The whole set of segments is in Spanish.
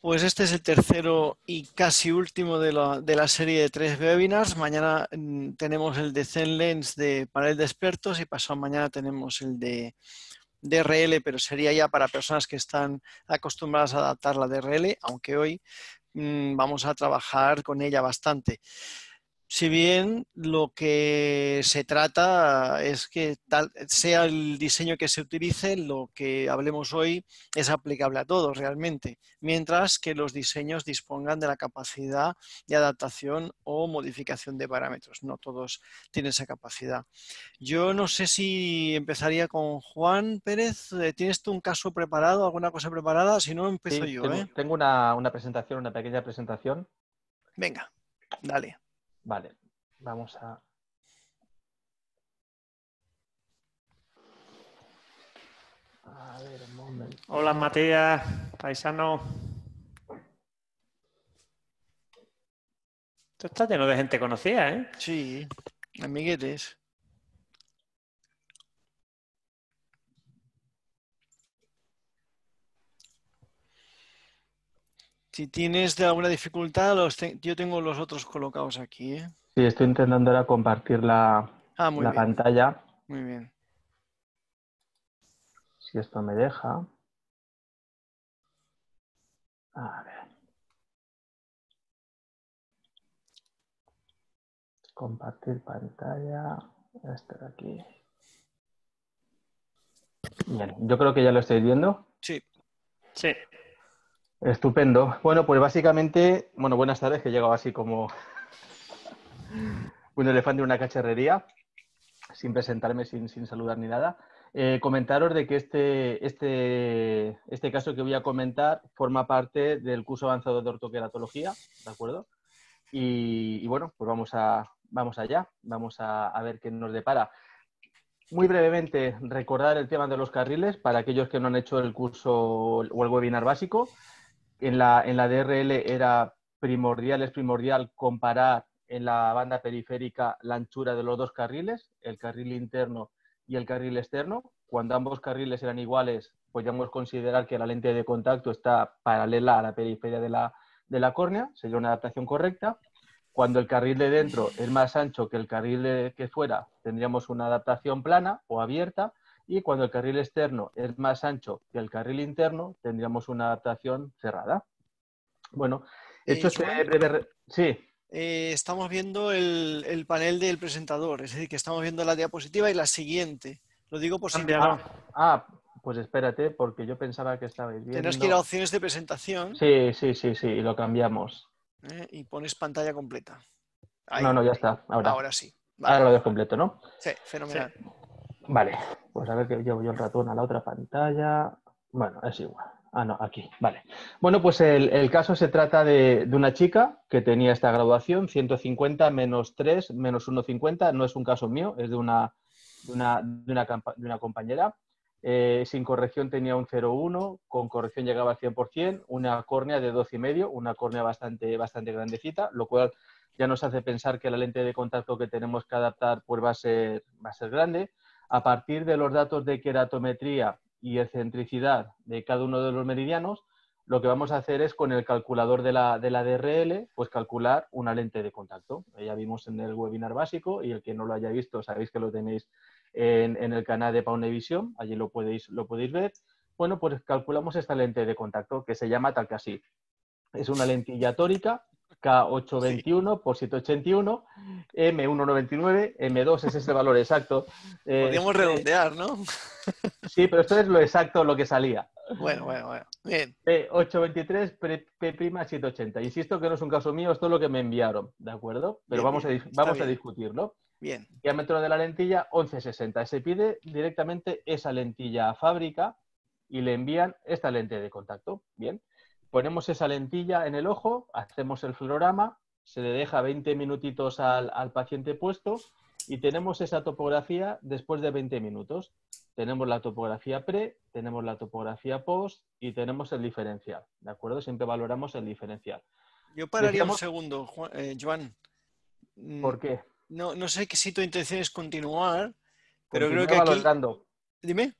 Pues este es el tercero y casi último de la, de la serie de tres webinars. Mañana mm, tenemos el de ZenLens para el de expertos y pasado mañana tenemos el de DRL, pero sería ya para personas que están acostumbradas a adaptar la DRL, aunque hoy mm, vamos a trabajar con ella bastante. Si bien lo que se trata es que sea el diseño que se utilice, lo que hablemos hoy es aplicable a todos realmente, mientras que los diseños dispongan de la capacidad de adaptación o modificación de parámetros. No todos tienen esa capacidad. Yo no sé si empezaría con Juan Pérez. Eh, ¿Tienes tú un caso preparado, alguna cosa preparada? Si no, empiezo yo. Tengo, ¿eh? una presentación, una pequeña presentación. Venga, dale. Vale, vamos a... a ver, un momento. Hola Matías, paisano. Esto está lleno de gente conocida, ¿eh? Sí, amiguetes. Si tienes alguna dificultad, yo tengo los otros colocados aquí. ¿eh? Sí, estoy intentando ahora compartir la, ah, pantalla. Muy bien. Si esto me deja. A ver. Compartir pantalla. Este de aquí. Bien, yo creo que ya lo estáis viendo. Sí. Sí. Estupendo. Bueno, pues básicamente, bueno, buenas tardes, que he llegado así como un elefante de una cacharrería, sin presentarme, sin, saludar ni nada. Eh, comentaros de que este, este, este, caso que voy a comentar forma parte del curso avanzado de ortoqueratología, ¿de acuerdo? Y, bueno, pues vamos, a, vamos allá, vamos a, a ver qué nos depara. Muy brevemente, recordar el tema de los carriles para aquellos que no han hecho el curso o el webinar básico en la, DRL era primordial, es primordial comparar en la banda periférica la anchura de los dos carriles, el carril interno y el carril externo. Cuando ambos carriles eran iguales, podíamos considerar que la lente de contacto está paralela a la periferia de la, de la córnea, sería una adaptación correcta. Cuando el carril de dentro es más ancho que el carril que fuera, tendríamos una adaptación plana o abierta. Y cuando el carril externo es más ancho que el carril interno, tendríamos una adaptación cerrada. Bueno, eh, esto es... Sí. Eh, estamos viendo el, panel del presentador, es decir, que estamos viendo la diapositiva y la siguiente. Lo digo por si... Ah, pues espérate, porque yo pensaba que estabais viendo... Tienes que ir a opciones de presentación. Sí, sí, sí, sí, lo cambiamos. Eh, y pones pantalla completa. No, no, ya está. Ahora, ahora sí. Ahora lo veo completo, ¿no? Sí, fenomenal. Vale. Pues a ver que llevo yo el ratón a la otra pantalla. Bueno, es igual. Ah, no, aquí, vale. Bueno, pues el, caso se trata de, una chica que tenía esta graduación, 150 menos 3 menos 1,50. No es un caso mío, es de una, de una, compañera. Eh, sin corrección tenía un 0,1, con corrección llegaba al 100%, una córnea de 12,5, una córnea bastante, bastante grandecita, lo cual ya nos hace pensar que la lente de contacto que tenemos que adaptar pues va a ser grande a partir de los datos de queratometría y excentricidad de cada uno de los meridianos, lo que vamos a hacer es con el calculador de la, DRL, pues calcular una lente de contacto. Eh, ya vimos en el webinar básico y el que no lo haya visto, sabéis que lo tenéis en, el canal de Paunevisión, allí lo podéis, lo podéis ver. Bueno, pues calculamos esta lente de contacto que se llama tal que así. Es una lentilla tórica K821 por 781, M199, M2 es ese valor exacto. Eh, redondear, ¿no? sí, pero esto es lo exacto, lo que salía. Bueno, bueno, bueno. Bien. P823, P'780. Insisto que no es un caso mío, esto es lo que me enviaron, ¿de acuerdo? Pero vamos, A, vamos a discutirlo. Bien. Diámetro de la lentilla 1160. Se pide directamente esa lentilla a fábrica y le envían esta lente de contacto. Bien ponemos esa lentilla en el ojo, hacemos el fluorama, se le deja 20 minutitos al, paciente puesto y tenemos esa topografía después de 20 minutos. Tenemos la topografía pre, tenemos la topografía post y tenemos el diferencial. ¿De acuerdo? Siempre valoramos el diferencial. Yo pararía un segundo, eh, Joan. Mm, ¿Por qué? No, sé si tu intención es continuar, pero creo que aquí... Valorando. Dime.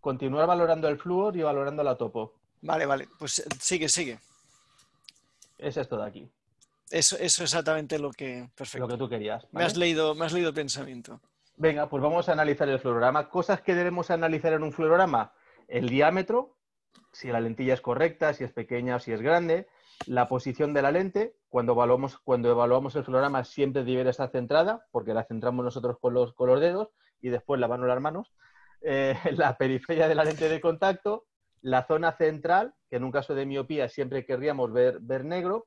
Continuar valorando el flúor y valorando la topo. Vale, vale. Pues eh, sigue, sigue. Es esto de aquí. Eso, eso exactamente lo que, lo que tú querías. Me, has leído, me leído pensamiento. Venga, pues vamos a analizar el fluorograma. Cosas que debemos analizar en un fluorograma. El diámetro, si la lentilla es correcta, si es pequeña o si es grande. La posición de la lente, cuando evaluamos, cuando evaluamos el fluorograma siempre debe estar centrada, porque la centramos nosotros con los, dedos y después la van las manos. Eh, la periferia de la lente de contacto, la zona central, que en un caso de miopía siempre querríamos ver, ver negro,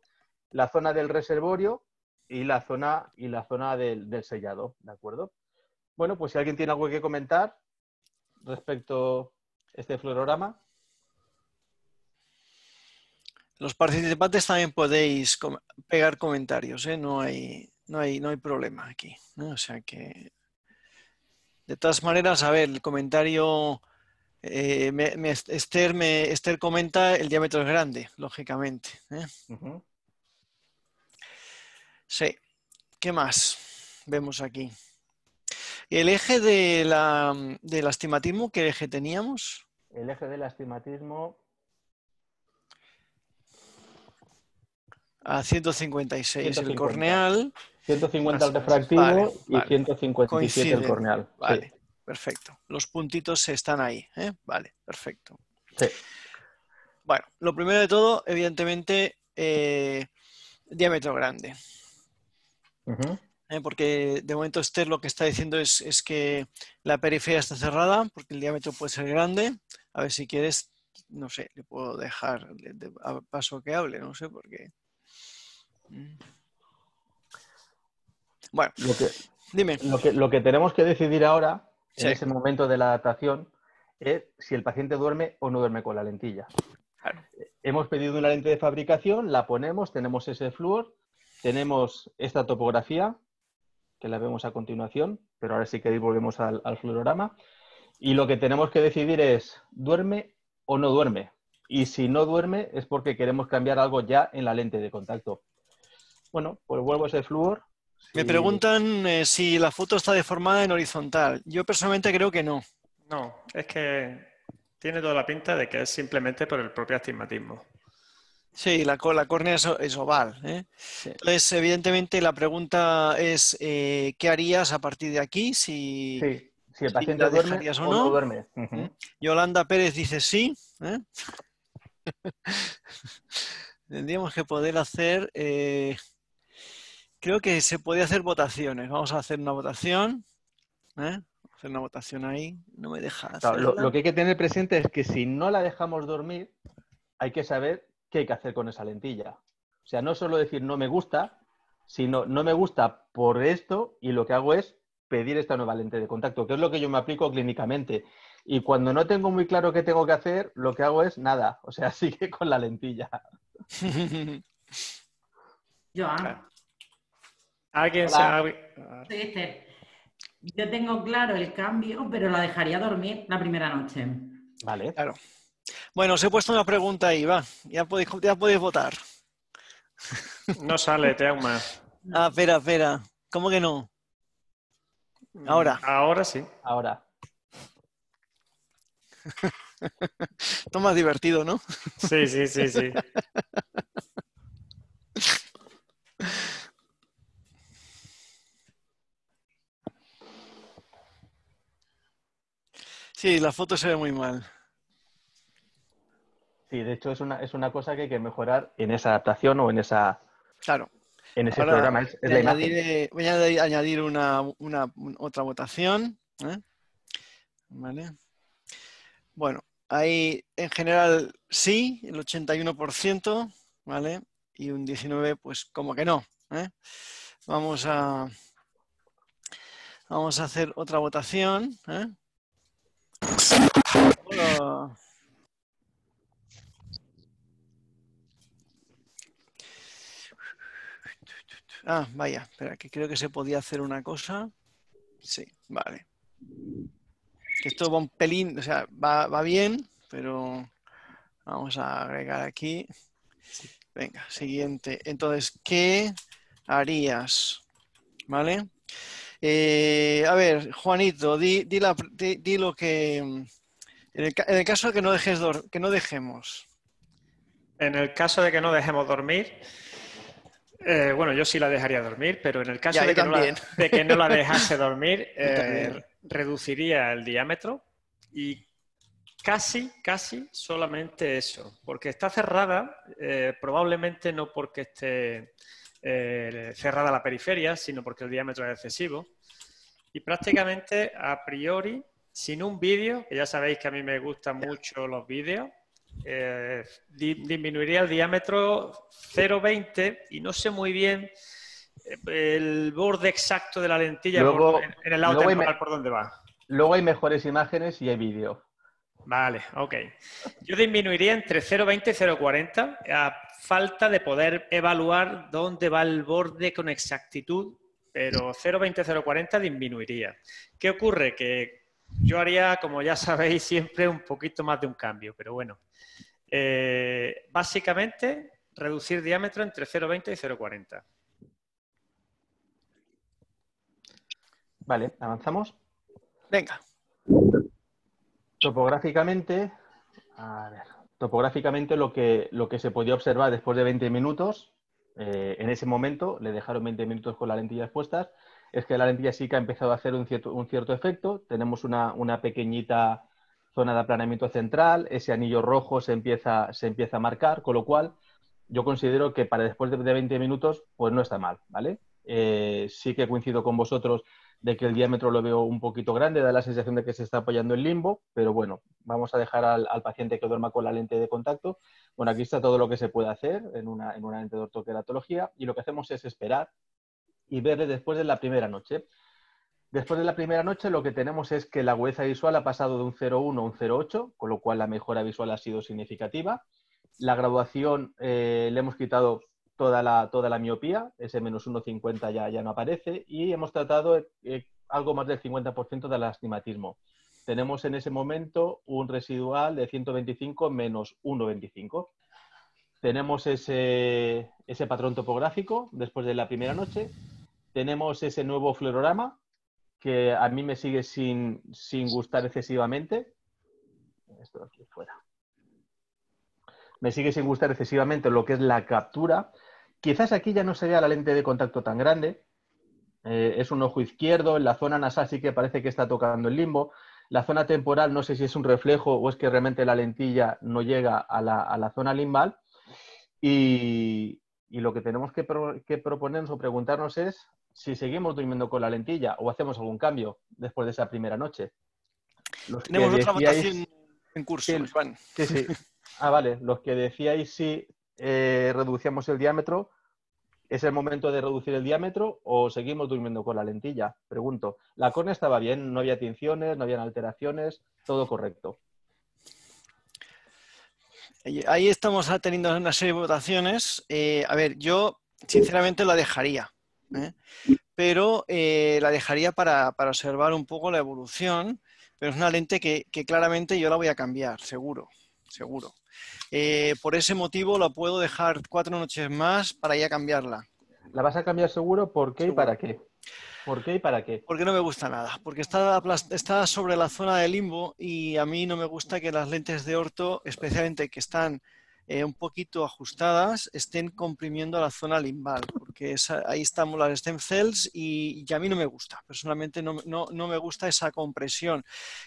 la zona del reservorio y la zona, y la zona del, sellado, ¿de acuerdo? Bueno, pues si alguien tiene algo que comentar respecto a este fluorograma. Los participantes también podéis pegar comentarios, ¿eh? no, hay, no, hay, no hay problema aquí. O sea que, de todas maneras, a ver, el comentario eh, me, me, Esther, Esther, comenta, el diámetro es grande, lógicamente. ¿eh? Sí. ¿Qué más vemos aquí? ¿El eje de la, del astigmatismo, qué eje teníamos? El eje del astigmatismo... A 156 el corneal. 150 el refractivo y 157 el corneal. Vale perfecto. Los puntitos están ahí, ¿eh? Vale, perfecto. Bueno, lo primero de todo, evidentemente, eh, diámetro grande. ¿Eh? porque de momento Esther lo que está diciendo es, que la periferia está cerrada, porque el diámetro puede ser grande. A ver si quieres, no sé, le puedo dejar a paso que hable, no sé por qué. Mm. Bueno, dime. Lo lo que tenemos que decidir ahora en ese momento de la adaptación es si el paciente duerme o no duerme con la lentilla. Hemos pedido una lente de fabricación, la ponemos, tenemos ese flúor, tenemos esta topografía, que la vemos a continuación, pero ahora sí que volvemos al, al fluorograma. Y lo que tenemos que decidir es, ¿duerme o no duerme? Y si no duerme es porque queremos cambiar algo ya en la lente de contacto. Bueno, pues vuelvo a ese flúor, me preguntan eh, si la foto está deformada en horizontal. Yo personalmente creo que no. No, es que tiene toda la pinta de que es simplemente por el propio astigmatismo. Sí, la, córnea es, oval. ¿eh? Entonces, evidentemente, la pregunta es, eh, ¿qué harías a partir de aquí? Si, el paciente duerme Yolanda Pérez dice sí. Tendríamos que poder hacer... Creo que se puede hacer votaciones. Vamos a hacer una votación. ¿eh? Hacer una votación ahí. No me deja. lo, que hay que tener presente es que si no la dejamos dormir, hay que saber qué hay que hacer con esa lentilla. O sea, no solo decir no me gusta, sino no me gusta por esto y lo que hago es pedir esta nueva lente de contacto, que es lo que yo me aplico clínicamente. Y cuando no tengo muy claro qué tengo que hacer, lo que hago es nada, o sea, sigue con la lentilla. Yo. ¿Alguien sabe? Yo tengo claro el cambio, pero la dejaría dormir la primera noche. Vale. Claro. Bueno, os he puesto una pregunta ahí, va. Ya podéis, votar. No sale, te hago más. Ah, espera, espera. ¿Cómo que no? Ahora. Ahora sí. Ahora. Esto más divertido, ¿no? Sí, sí, sí, sí. Sí, la foto se ve muy mal. Sí, de hecho es una, cosa que hay que mejorar en esa adaptación o en esa... Claro. En ese programa. Eh, voy a añadir una, otra votación. ¿eh? Bueno, ahí en general sí, el 81%, ¿vale? Y un 19% pues como que no. ¿eh? Vamos a... Vamos a hacer otra votación. ¿eh? Ah, vaya, espera, que creo que se podía hacer una cosa. Sí, vale. esto va un pelín, o sea, va, va bien, pero vamos a agregar aquí. Venga, siguiente. Entonces, ¿qué harías? ¿Vale? Eh, a ver, Juanito, di, lo que... Mm, en el, caso de que no, dejes que no dejemos. En el caso de que no dejemos dormir, eh, bueno, yo sí la dejaría dormir, pero en el caso de, que no la, dejase dormir, eh, reduciría el diámetro y casi, casi solamente eso, porque está cerrada, probablemente no porque esté eh, cerrada la periferia, sino porque el diámetro es excesivo. Y prácticamente a priori, sin un vídeo, que ya sabéis que a mí me gustan mucho los vídeos, eh, disminuiría el diámetro 0,20 y no sé muy bien eh, el borde exacto de la lentilla luego, en el lado temporal por dónde va. Luego hay mejores imágenes y hay vídeo. Vale, ok. Yo disminuiría entre 0,20 y 0,40 a falta de poder evaluar dónde va el borde con exactitud, pero 0,20-0,40 disminuiría. ¿Qué ocurre? Que yo haría, como ya sabéis, siempre un poquito más de un cambio, pero bueno. Eh, básicamente, reducir diámetro entre 0,20 y 0,40. Vale, avanzamos. Venga. Topográficamente, a ver, topográficamente lo que, lo que se podía observar después de 20 minutos, eh, en ese momento, le dejaron 20 minutos con las lentillas puestas, es que la lentilla sí que ha empezado a hacer un cierto, efecto. Tenemos una, pequeñita zona de aplanamiento central, ese anillo rojo se empieza, se empieza a marcar, con lo cual yo considero que para después de 20 minutos, pues no está mal, ¿vale? Eh, sí que coincido con vosotros de que el diámetro lo veo un poquito grande, da la sensación de que se está apoyando el limbo, pero bueno, vamos a dejar al, paciente que duerma con la lente de contacto. Bueno, aquí está todo lo que se puede hacer en una, en lente de ortoqueratología y lo que hacemos es esperar y verle después de la primera noche. Después de la primera noche lo que tenemos es que la agudeza visual ha pasado de un 0,1 a un 0,8, con lo cual la mejora visual ha sido significativa. La graduación eh, le hemos quitado toda la, toda la miopía, ese menos 1,50 ya, ya no aparece, y hemos tratado eh, eh, algo más del 50% del astigmatismo. Tenemos en ese momento un residual de 125 menos 1,25. Tenemos ese, ese patrón topográfico después de la primera noche. Tenemos ese nuevo fluorograma que a mí me sigue sin, sin gustar excesivamente. Esto aquí fuera me sigue sin gustar excesivamente lo que es la captura. Quizás aquí ya no se vea la lente de contacto tan grande. Eh, es un ojo izquierdo, en la zona nasal sí que parece que está tocando el limbo. La zona temporal no sé si es un reflejo o es que realmente la lentilla no llega a la, zona limbal. Y, lo que tenemos que, proponernos o preguntarnos es si seguimos durmiendo con la lentilla o hacemos algún cambio después de esa primera noche. Tenemos otra votación en curso, Juan. Sí, sí. Ah, vale, los que decíais si eh, reducíamos el diámetro, ¿es el momento de reducir el diámetro o seguimos durmiendo con la lentilla? Pregunto. La corne estaba bien, no había tinciones, no habían alteraciones, todo correcto. Eh, ahí estamos teniendo una serie de votaciones. Eh, a ver, yo sinceramente la dejaría, pero la dejaría para, observar un poco la evolución, pero es una lente que, claramente yo la voy a cambiar, seguro, seguro. Eh, por ese motivo la puedo dejar cuatro noches más para ya cambiarla. ¿La vas a cambiar seguro? ¿Por qué y para qué? ¿Por qué y para qué? Porque no me gusta nada, porque está, está sobre la zona de limbo y a mí no me gusta que las lentes de orto, especialmente que están eh, un poquito ajustadas estén comprimiendo la zona limbal, porque ahí estamos las stem cells y, a mí no me gusta, personalmente no, no me gusta esa compresión.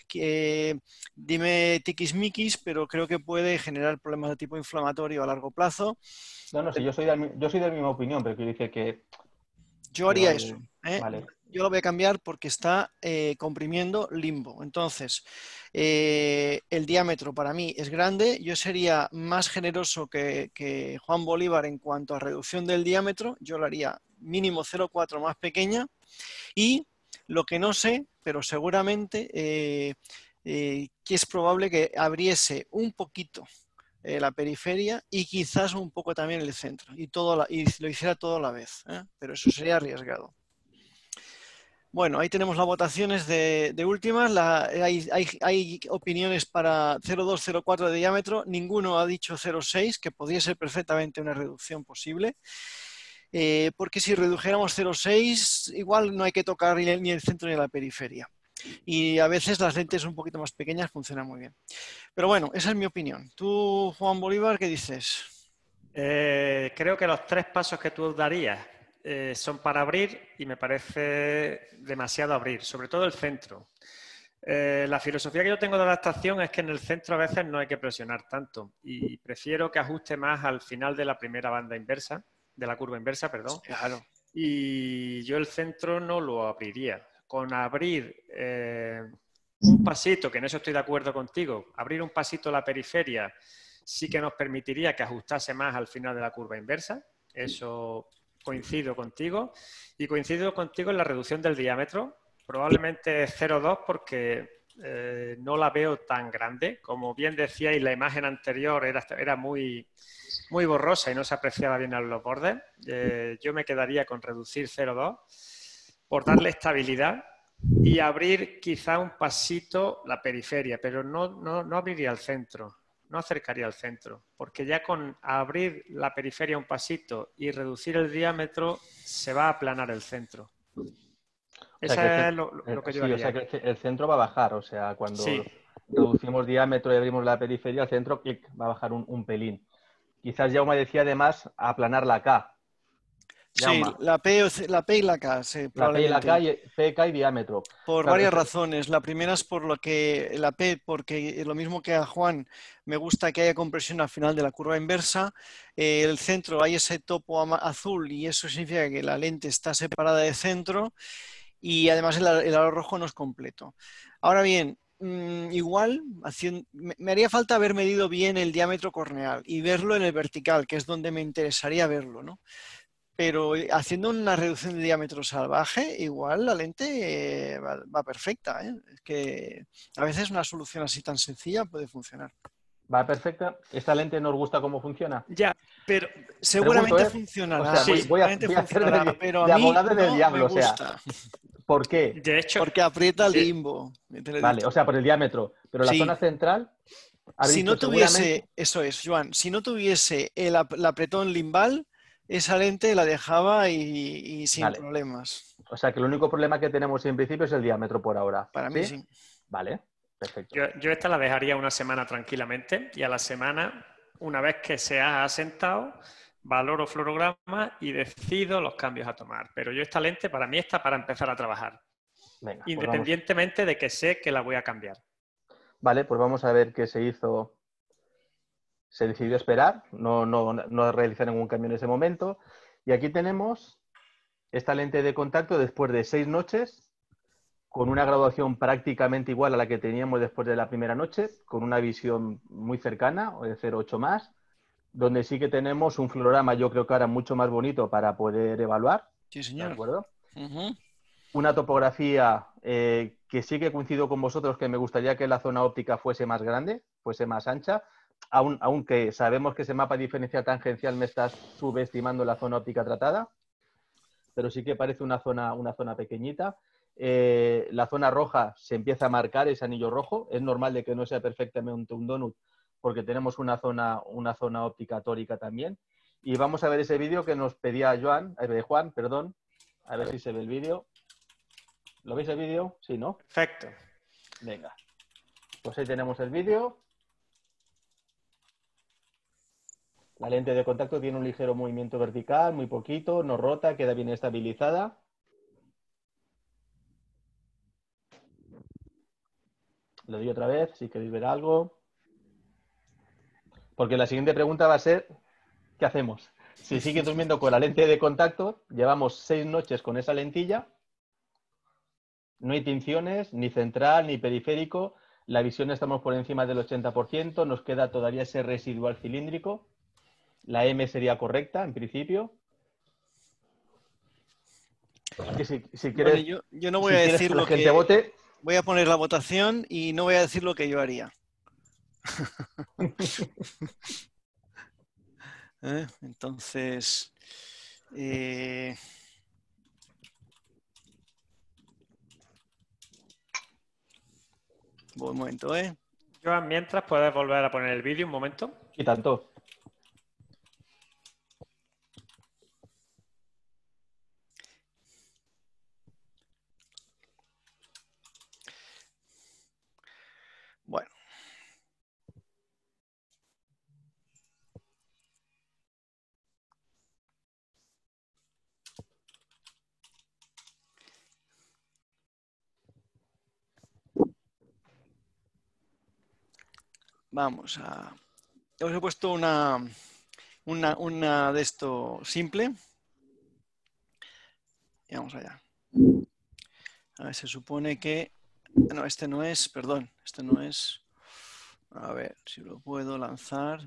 Que, dime dime tiquismiquis, pero creo que puede generar problemas de tipo inflamatorio a largo plazo. No, no sé, yo soy de, yo soy de la misma opinión, pero quiero decir que... Yo haría eso. ¿eh? Vale yo lo voy a cambiar porque está eh, comprimiendo limbo. Entonces, eh, el diámetro para mí es grande. Yo sería más generoso que, Juan Bolívar en cuanto a reducción del diámetro. Yo lo haría mínimo 0,4 más pequeña. Y lo que no sé, pero seguramente eh, que es probable que abriese un poquito la periferia y quizás un poco también el centro y, todo y lo hiciera todo a la vez, pero eso sería arriesgado. Bueno, ahí tenemos las votaciones de, últimas. hay, opiniones para 0,204 de diámetro. Ninguno ha dicho 0,6, que podría ser perfectamente una reducción posible. Eh, porque si redujéramos 0,6, igual no hay que tocar ni el, centro ni la periferia. Y a veces las lentes un poquito más pequeñas funcionan muy bien. Pero bueno, esa es mi opinión. Tú, Juan Bolívar, ¿qué dices? Eh, creo que los tres pasos que tú darías eh, son para abrir y me parece demasiado abrir, sobre todo el centro. Eh, la filosofía que yo tengo de adaptación es que en el centro a veces no hay que presionar tanto y prefiero que ajuste más al final de la primera banda inversa, de la curva inversa, perdón. Claro. Y yo el centro no lo abriría. Con abrir eh, un pasito, que en eso estoy de acuerdo contigo, abrir un pasito a la periferia sí que nos permitiría que ajustase más al final de la curva inversa. Eso coincido contigo y coincido contigo en la reducción del diámetro, probablemente 0,2 porque eh, no la veo tan grande. Como bien decíais, la imagen anterior era, muy, borrosa y no se apreciaba bien a los bordes. Eh, yo me quedaría con reducir 0,2 por darle estabilidad y abrir quizá un pasito la periferia, pero no, no, no abriría el centro no acercaría al centro, porque ya con abrir la periferia un pasito y reducir el diámetro, se va a aplanar el centro. el centro va a bajar, o sea, cuando reducimos diámetro y abrimos la periferia, al centro va a bajar un, pelín. Quizás ya me decía además aplanar la K, Sí, la P, la y la K, sí, La P y la K, y, K y diámetro. Por varias razones. La primera es por lo que la P, porque lo mismo que a Juan, me gusta que haya compresión al final de la curva inversa. Eh, el centro, hay ese topo azul y eso significa que la lente está separada de centro y además el, el aro rojo no es completo. Ahora bien, mm, igual me haría falta haber medido bien el diámetro corneal y verlo en el vertical, que es donde me interesaría verlo, ¿no? pero eh, haciendo una reducción de diámetro salvaje, igual la lente eh, va, perfecta. ¿eh? Es que a veces una solución así tan sencilla puede funcionar. Va perfecta. ¿Esta lente nos gusta cómo funciona? Ya, pero seguramente funcionará. O pero a mí diablo. ¿Por qué? porque aprieta el limbo. Vale, o sea, por el diámetro. Pero la zona central si no tuviese, eso es, Joan, si no tuviese el, apretón limbal, esa lente la dejaba y, sin problemas. O sea que el único problema que tenemos en principio es el diámetro por ahora. Para mí sí. Vale, perfecto. Yo, esta la dejaría una semana tranquilamente y a la semana, una vez que se ha asentado, valoro fluorograma y decido los cambios a tomar. Pero yo esta lente para mí está para empezar a trabajar. Venga, pues independientemente de que sé que la voy a cambiar. Vale, pues vamos a ver qué se hizo se decidió esperar, no, no, realizar ningún cambio en ese momento. Y aquí tenemos esta lente de contacto después de seis noches, con una graduación prácticamente igual a la que teníamos después de la primera noche, con una visión muy cercana, de 0,8 más, donde sí que tenemos un florama yo creo que ahora mucho más bonito para poder evaluar. Sí, señor. Una topografía eh, que sí que coincido con vosotros, que me gustaría que la zona óptica fuese más grande, fuese más ancha, aunque sabemos que ese mapa diferencial tangencial me está subestimando la zona óptica tratada, pero sí que parece una zona, una zona pequeñita. Eh, la zona roja se empieza a marcar ese anillo rojo. Es normal de que no sea perfectamente un donut porque tenemos una zona, óptica tórica también. Y vamos a ver ese vídeo que nos pedía Joan, eh, Juan, perdón. A ver si se ve el vídeo. ¿Lo veis el vídeo? Sí, ¿no? Perfecto. Venga. Pues ahí tenemos el vídeo. La lente de contacto tiene un ligero movimiento vertical, muy poquito, no rota, queda bien estabilizada. Lo doy otra vez si queréis ver algo. Porque la siguiente pregunta va a ser, ¿qué hacemos? Si sigue durmiendo con la lente de contacto, llevamos seis noches con esa lentilla, no hay tinciones, ni central, ni periférico, la visión estamos por encima del 80%, nos queda todavía ese residual cilíndrico. La M sería correcta, en principio. si, quieres, yo, no voy a decir lo que... Voy a poner la votación y no voy a decir lo que yo haría. Eh, entonces... Buen eh, momento, ¿eh? Joan, mientras puedes volver a poner el vídeo un momento. Y tanto. Vamos a... Os he puesto una, una, de esto simple. Y vamos allá. A ver, se supone que... No, este no es, perdón, este no es... A ver si lo puedo lanzar.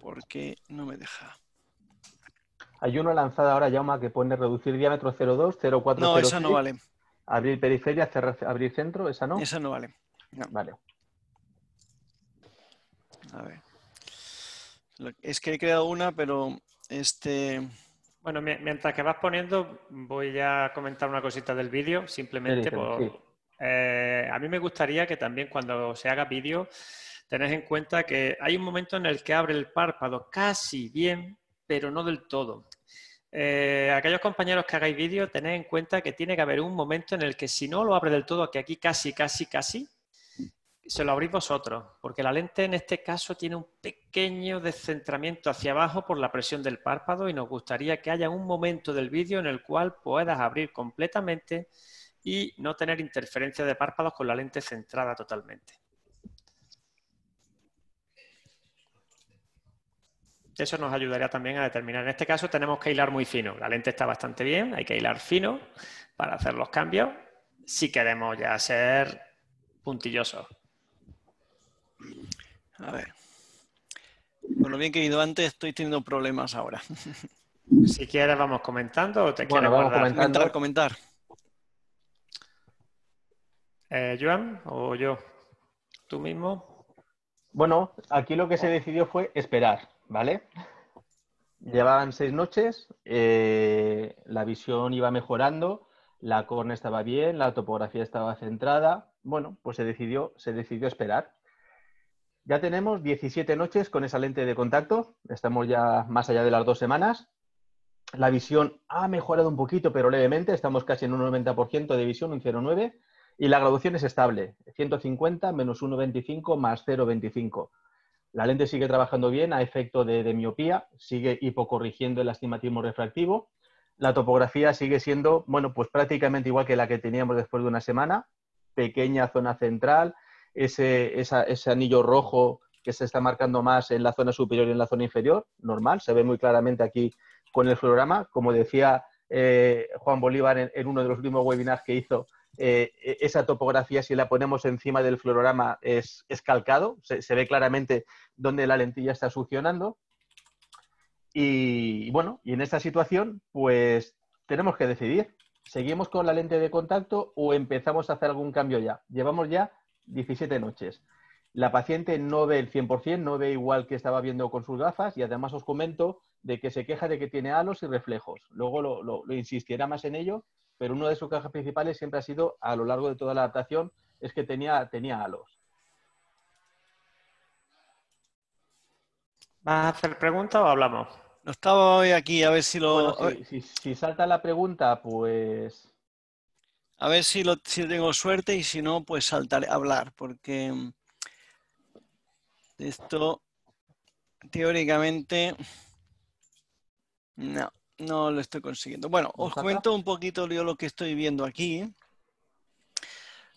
Porque no me deja. Hay una lanzada ahora, llama que pone reducir diámetro 02, 04. No, esa no vale. Abrir periferia, cerrar, abrir centro, esa no. Esa no vale. Vale. A ver. Es que he creado una, pero este. Bueno, mientras que vas poniendo, voy a comentar una cosita del vídeo, simplemente eh, a mí me gustaría que también cuando se haga vídeo, tenés en cuenta que hay un momento en el que abre el párpado casi bien, pero no del todo. Eh, aquellos compañeros que hagáis vídeo, tened en cuenta que tiene que haber un momento en el que si no lo abre del todo, que aquí casi, casi, casi, se lo abrís vosotros, porque la lente en este caso tiene un pequeño descentramiento hacia abajo por la presión del párpado y nos gustaría que haya un momento del vídeo en el cual puedas abrir completamente y no tener interferencia de párpados con la lente centrada totalmente. eso nos ayudaría también a determinar. En este caso tenemos que hilar muy fino. La lente está bastante bien, hay que hilar fino para hacer los cambios si queremos ya ser puntillosos. A ver. Por lo bien que he ido antes, estoy teniendo problemas ahora. Si quieres, vamos comentando o te bueno, quieres vamos comentar, comentar. Eh, Joan o yo, tú mismo. Bueno, aquí lo que se decidió fue esperar. ¿vale? Llevaban seis noches, eh, la visión iba mejorando, la corne estaba bien, la topografía estaba centrada. Bueno, pues se decidió, se decidió esperar. Ya tenemos 17 noches con esa lente de contacto, estamos ya más allá de las dos semanas. La visión ha mejorado un poquito, pero levemente, estamos casi en un 90% de visión, un 0,9%, y la graduación es estable, 150 menos 1,25 más 0,25 la lente sigue trabajando bien a efecto de, miopía, sigue hipocorrigiendo el astigmatismo refractivo. La topografía sigue siendo, bueno, pues prácticamente igual que la que teníamos después de una semana. Pequeña zona central, ese, anillo rojo que se está marcando más en la zona superior y en la zona inferior, normal, se ve muy claramente aquí con el fluorograma. Como decía eh, Juan Bolívar en, uno de los últimos webinars que hizo, eh, e, esa topografía, si la ponemos encima del fluorograma, es, calcado, se, ve claramente dónde la lentilla está succionando. Y, bueno, y en esta situación, pues tenemos que decidir, ¿seguimos con la lente de contacto o empezamos a hacer algún cambio ya? Llevamos ya 17 noches. La paciente no ve el 100%, no ve igual que estaba viendo con sus gafas y además os comento de que se queja de que tiene halos y reflejos. Luego lo, lo insistirá más en ello, pero uno de sus cajas principales siempre ha sido, a lo largo de toda la adaptación, es que tenía, tenía halos. ¿Vas a hacer pregunta o hablamos? No estaba hoy aquí, a ver si lo... si, salta la pregunta, pues... A ver si, lo, si tengo suerte y si no, pues saltaré a hablar, porque mm, esto teóricamente... No. No lo estoy consiguiendo. Bueno, os cuento un poquito yo lo que estoy viendo aquí.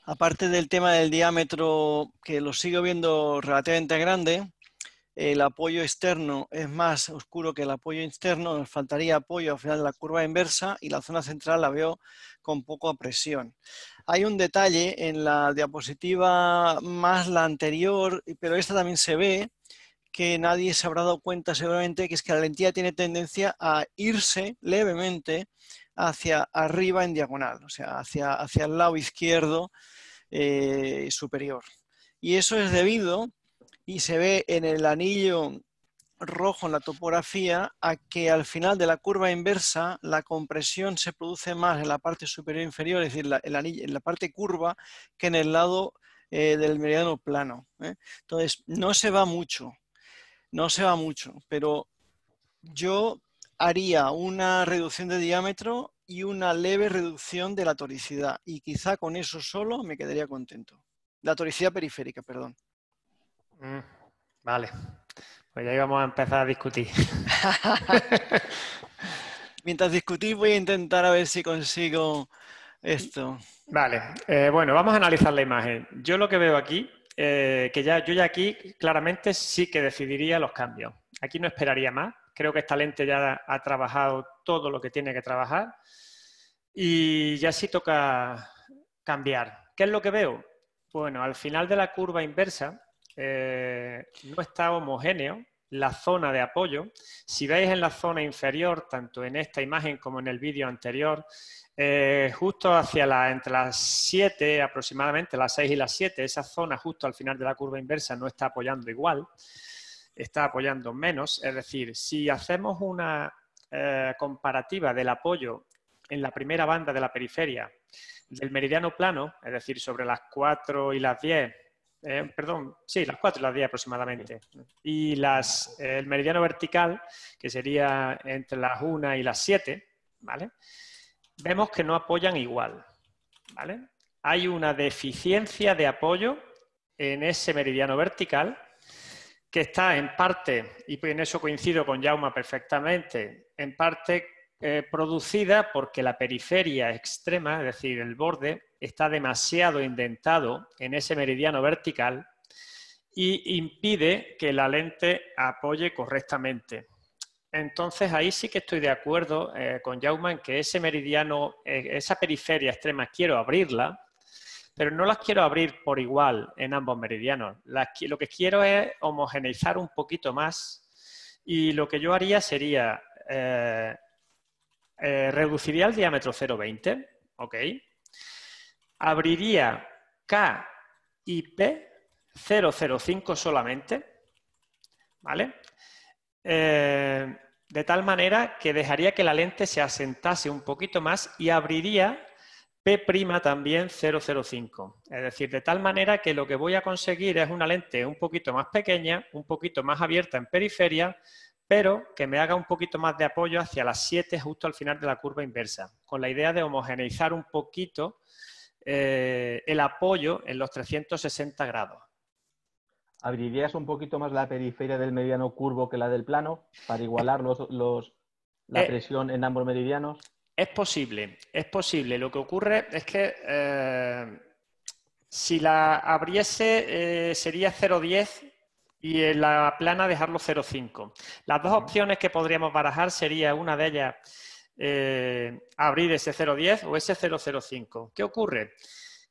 Aparte del tema del diámetro, que lo sigo viendo relativamente grande, el apoyo externo es más oscuro que el apoyo interno, nos faltaría apoyo al final de la curva inversa y la zona central la veo con poca presión. Hay un detalle en la diapositiva más la anterior, pero esta también se ve, que nadie se habrá dado cuenta seguramente, que es que la lentilla tiene tendencia a irse levemente hacia arriba en diagonal, o sea, hacia, hacia el lado izquierdo eh, superior. Y eso es debido, y se ve en el anillo rojo en la topografía, a que al final de la curva inversa la compresión se produce más en la parte superior e inferior, es decir, en la parte curva, que en el lado eh, del meridiano plano. ¿eh? Entonces, no se va mucho, no se va mucho, pero yo haría una reducción de diámetro y una leve reducción de la toricidad y quizá con eso solo me quedaría contento. La toricidad periférica, perdón. Mm, vale, pues ya íbamos a empezar a discutir. Mientras discutís voy a intentar a ver si consigo esto. Vale, eh, bueno, vamos a analizar la imagen. Yo lo que veo aquí eh, que ya yo ya aquí claramente sí que decidiría los cambios. Aquí no esperaría más. Creo que esta lente ya ha trabajado todo lo que tiene que trabajar y ya sí toca cambiar. ¿Qué es lo que veo? Bueno, al final de la curva inversa eh, no está homogéneo la zona de apoyo. Si veis en la zona inferior, tanto en esta imagen como en el vídeo anterior, eh, justo hacia la, entre las 7, aproximadamente las 6 y las 7, esa zona justo al final de la curva inversa no está apoyando igual, está apoyando menos. Es decir, si hacemos una eh, comparativa del apoyo en la primera banda de la periferia del meridiano plano, es decir, sobre las 4 y las 10, eh, perdón, sí, las 4 y las 10 aproximadamente. Y las, el meridiano vertical, que sería entre las 1 y las 7, ¿vale? Vemos que no apoyan igual, ¿vale? Hay una deficiencia de apoyo en ese meridiano vertical que está en parte, y en eso coincido con Jauma perfectamente, en parte eh, producida porque la periferia extrema, es decir, el borde, está demasiado indentado en ese meridiano vertical y impide que la lente apoye correctamente. Entonces ahí sí que estoy de acuerdo eh, con Jaume en que ese meridiano, eh, esa periferia extrema quiero abrirla, pero no las quiero abrir por igual en ambos meridianos. lo que quiero es homogeneizar un poquito más y lo que yo haría sería eh, reduciría el diámetro 0,20, ¿ok? Abriría K y P 005 solamente, ¿vale? Eh, de tal manera que dejaría que la lente se asentase un poquito más y abriría P' también 005. Es decir, de tal manera que lo que voy a conseguir es una lente un poquito más pequeña, un poquito más abierta en periferia, pero que me haga un poquito más de apoyo hacia las 7 justo al final de la curva inversa, con la idea de homogeneizar un poquito eh, el apoyo en los 360 grados. ¿Abrirías un poquito más la periferia del mediano curvo que la del plano para igualar la eh, presión en ambos meridianos? Es posible, es posible. Lo que ocurre es que eh, si la abriese sería 0,10 y en eh, la plana dejarlo 0,5. Las dos opciones que podríamos barajar sería una de ellas eh, abrir ese 0,10 o ese 0,05. ¿Qué ocurre?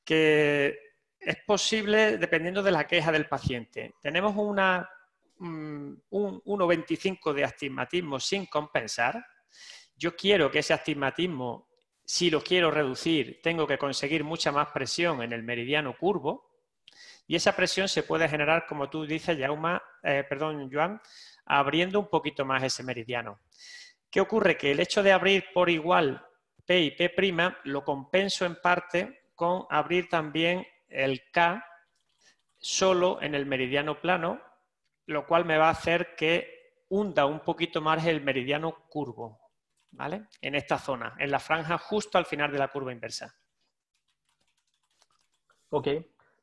Que es posible dependiendo de la queja del paciente. Tenemos una, mm, un 1,25 de astigmatismo sin compensar. Yo quiero que ese astigmatismo, si lo quiero reducir, tengo que conseguir mucha más presión en el meridiano curvo. Y esa presión se puede generar, como tú dices, Yauma, eh, perdón, Joan, abriendo un poquito más ese meridiano. ¿Qué ocurre? Que el hecho de abrir por igual P y P' lo compenso en parte con abrir también el K solo en el meridiano plano, lo cual me va a hacer que hunda un poquito más el meridiano curvo, ¿vale? En esta zona, en la franja justo al final de la curva inversa. Ok,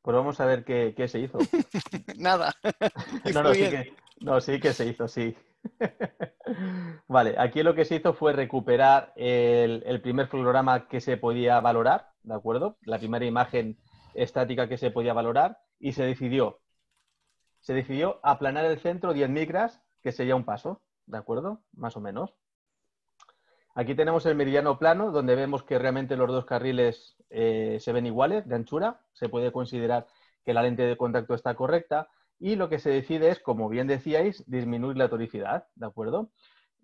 pues vamos a ver qué, se hizo. Nada. no, sí, que, se hizo, sí. vale, aquí lo que se hizo fue recuperar el, primer fluorograma que se podía valorar, ¿de acuerdo? La primera imagen estática que se podía valorar y se decidió. Se decidió aplanar el centro 10 micras, que sería un paso, ¿de acuerdo? Más o menos. Aquí tenemos el meridiano plano, donde vemos que realmente los dos carriles eh, se ven iguales de anchura. Se puede considerar que la lente de contacto está correcta y lo que se decide es, como bien decíais, disminuir la toricidad, ¿de acuerdo?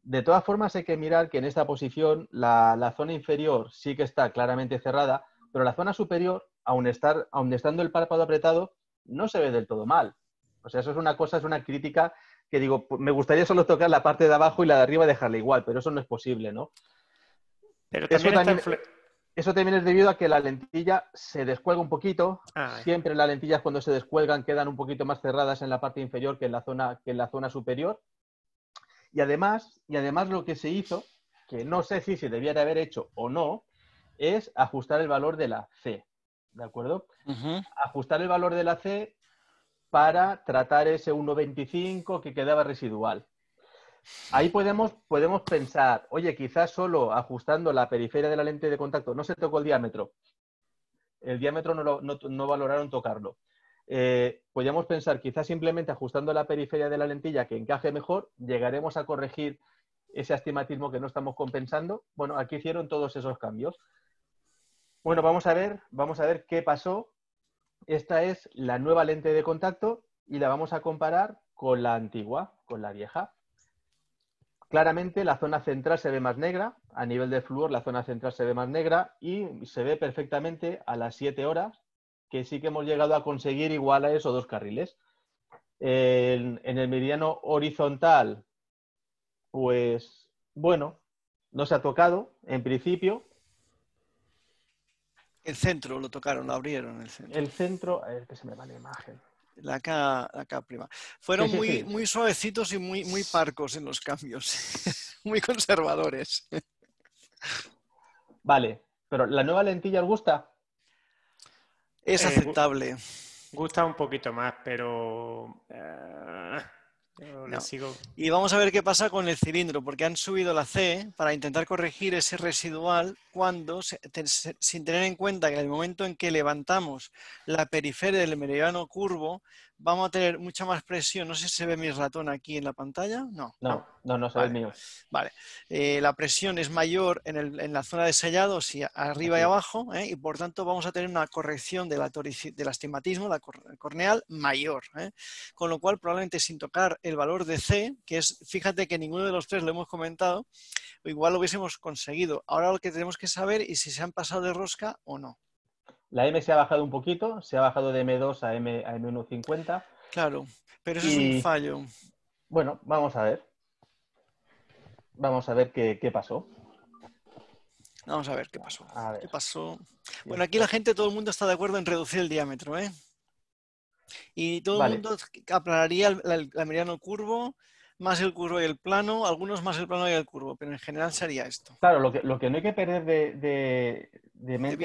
De todas formas, hay que mirar que en esta posición la, zona inferior sí que está claramente cerrada, pero la zona superior, aun, aun estando el párpado apretado, no se ve del todo mal. O sea, eso es una cosa, es una crítica que digo, me gustaría solo tocar la parte de abajo y la de arriba dejarla igual, pero eso no es posible, ¿no? Pero eso, también, eso es debido a que la lentilla se descuelga un poquito. Ah, eh. Siempre las lentillas cuando se descuelgan quedan un poquito más cerradas en la parte inferior que en la zona, que en la zona superior. Y además, y además lo que se hizo, que no sé si se debiera haber hecho o no, es ajustar el valor de la C. ¿De acuerdo? Ajustar el valor de la C para tratar ese 1,25 que quedaba residual. Ahí podemos, podemos pensar, oye, quizás solo ajustando la periferia de la lente de contacto, no se tocó el diámetro, el diámetro no, no, valoraron tocarlo. Eh, podríamos pensar, quizás simplemente ajustando la periferia de la lentilla que encaje mejor, llegaremos a corregir ese astigmatismo que no estamos compensando. Bueno, aquí hicieron todos esos cambios. Bueno, vamos a ver, vamos a ver qué pasó esta es la nueva lente de contacto y la vamos a comparar con la antigua, con la vieja. Claramente la zona central se ve más negra, a nivel de flúor la zona central se ve más negra y se ve perfectamente a las 7 horas que sí que hemos llegado a conseguir igual a esos dos carriles. En, en, el meridiano horizontal, pues bueno, no se ha tocado en principio, el centro lo tocaron, lo abrieron. El centro, el centro es que se me va la imagen. La K, la prima. Fueron muy, muy suavecitos y muy, muy parcos en los cambios, muy conservadores. Vale, pero ¿la nueva lentilla os gusta? Es eh, aceptable. gusta un poquito más, pero... Eh, y vamos a ver qué pasa con el cilindro, porque han subido la C para intentar corregir ese residual cuando, sin tener en cuenta que en el momento en que levantamos la periferia del meridiano curvo, vamos a tener mucha más presión. No sé si se ve mi ratón aquí en la pantalla. No, no, no, no se ve el mío. Vale, eh, la presión es mayor en, la zona de sellado, si arriba y abajo, ¿eh? y por tanto vamos a tener una corrección del astigmatismo la corneal mayor. ¿eh? Con lo cual, probablemente sin tocar el valor de C, que es, fíjate que ninguno de los tres lo hemos comentado, igual lo hubiésemos conseguido. Ahora lo que tenemos que saber es si se han pasado de rosca o no. La M se ha bajado un poquito, se ha bajado de M2 a, M, a M150. Claro, pero eso es un fallo. Bueno, vamos a ver. Vamos a ver qué, pasó. Vamos a ver qué pasó. pasó? Bueno, aquí la gente, todo el mundo está de acuerdo en reducir el diámetro, ¿eh? Y todo el mundo aplanaría la curvo más el curvo y el plano, algunos más el plano y el curvo, pero en general sería esto. Claro, lo que, lo que no hay que perder de, de, mente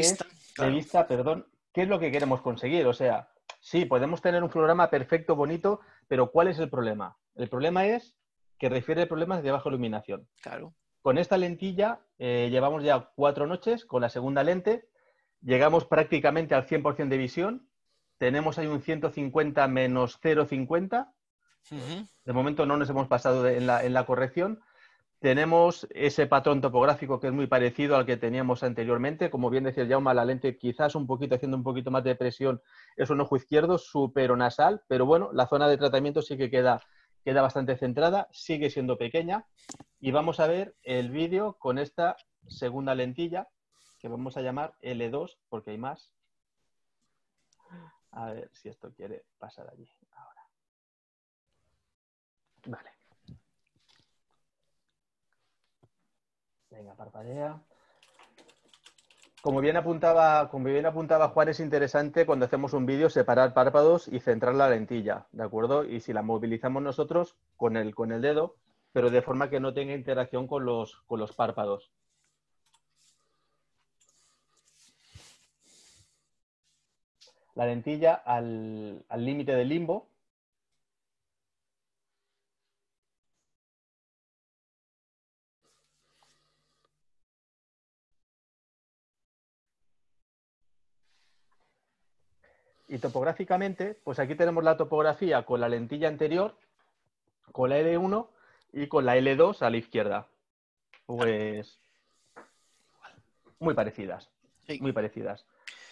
vista, perdón, qué es lo que queremos conseguir. O sea, sí, podemos tener un programa perfecto, bonito, pero ¿cuál es el problema? El problema es que refiere problemas de baja iluminación. Claro. Con esta lentilla eh, llevamos ya cuatro noches con la segunda lente, llegamos prácticamente al 100% de visión, tenemos ahí un 150 menos 0,50 de momento no nos hemos pasado en, la, corrección. Tenemos ese patrón topográfico que es muy parecido al que teníamos anteriormente. Como bien decía Jaume, la lente quizás un poquito, haciendo un poquito más de presión, es un ojo izquierdo superonasal, pero bueno, la zona de tratamiento sí que queda, queda bastante centrada, sigue siendo pequeña. Y vamos a ver el vídeo con esta segunda lentilla, que vamos a llamar L2, porque hay más. A ver si esto quiere pasar allí. Vale. Venga, parpadea. Como bien, apuntaba, como bien apuntaba Juan, es interesante cuando hacemos un vídeo separar párpados y centrar la lentilla, ¿de acuerdo? Y si la movilizamos nosotros con el, con el dedo, pero de forma que no tenga interacción con los, con los párpados. La lentilla al límite del limbo, Y topográficamente, pues aquí tenemos la topografía con la lentilla anterior, con la L1 y con la L2 a la izquierda. Pues muy parecidas, muy parecidas.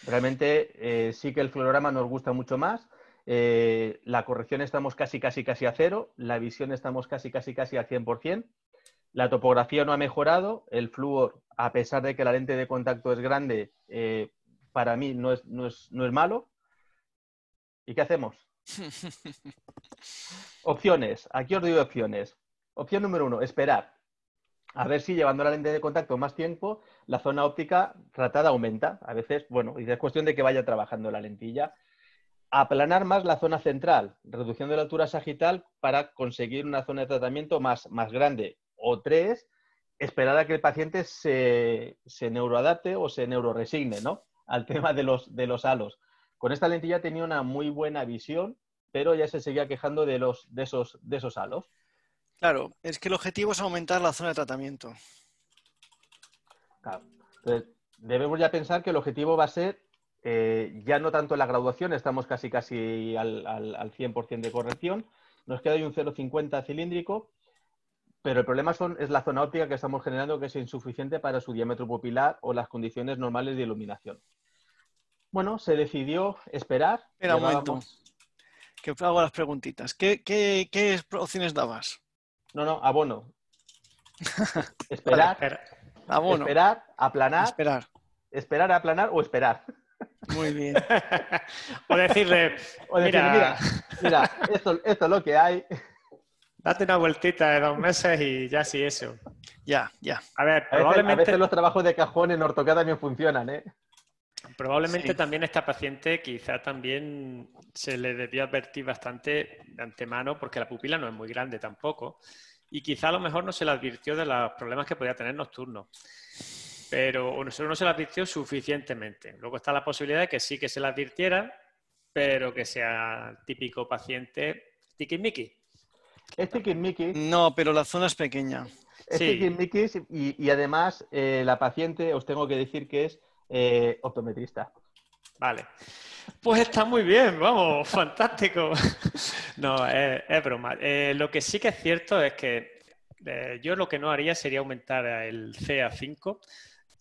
Realmente eh, sí que el fluorograma nos gusta mucho más. Eh, la corrección estamos casi, casi, casi a cero. La visión estamos casi, casi, casi al 100%. La topografía no ha mejorado. El flúor, a pesar de que la lente de contacto es grande, eh, para mí no es malo. ¿Y qué hacemos? opciones. Aquí os doy opciones. Opción número uno, esperar. A ver si llevando la lente de contacto más tiempo, la zona óptica tratada aumenta. A veces, bueno, es cuestión de que vaya trabajando la lentilla. Aplanar más la zona central, reduciendo la altura sagital para conseguir una zona de tratamiento más, más grande. O tres, esperar a que el paciente se, neuroadapte o se neuroresigne ¿no? al tema de los, de los halos. Con esta lentilla tenía una muy buena visión, pero ya se seguía quejando de, los, de, esos, de esos halos. Claro, es que el objetivo es aumentar la zona de tratamiento. debemos ya pensar que el objetivo va a ser eh, ya no tanto la graduación, estamos casi casi al, 100% de corrección, nos queda ahí un 0,50 cilíndrico, pero el problema son, es la zona óptica que estamos generando que es insuficiente para su diámetro pupilar o las condiciones normales de iluminación. Bueno, se decidió esperar. Espera un momento. Que hago las preguntitas. ¿Qué, qué, opciones dabas? No, no, abono. esperar. abono. Esperar, aplanar. Esperar. Esperar, aplanar o esperar. Muy bien. o decirle, mira... mira, esto, esto es lo que hay. Date una vueltita de dos meses y ya sí eso. Ya, ya. A ver, probablemente... veces, los trabajos de cajón en ortocada también funcionan, ¿eh? Probablemente también esta paciente quizá también se le debió advertir bastante de antemano porque la pupila no es muy grande tampoco y quizá a lo mejor no se le advirtió de los problemas que podía tener nocturno, pero nosotros no se le advirtió suficientemente. Luego está la posibilidad de que sí que se le advirtiera, pero que sea típico paciente tiquismiqui. ¿Es No, pero la zona es pequeña. Es y, además eh, la paciente, os tengo que decir que es eh, optometrista. Vale. Pues está muy bien, vamos, fantástico. No, es, broma. Eh, lo que sí que es cierto es que eh, yo lo que no haría sería aumentar el a 5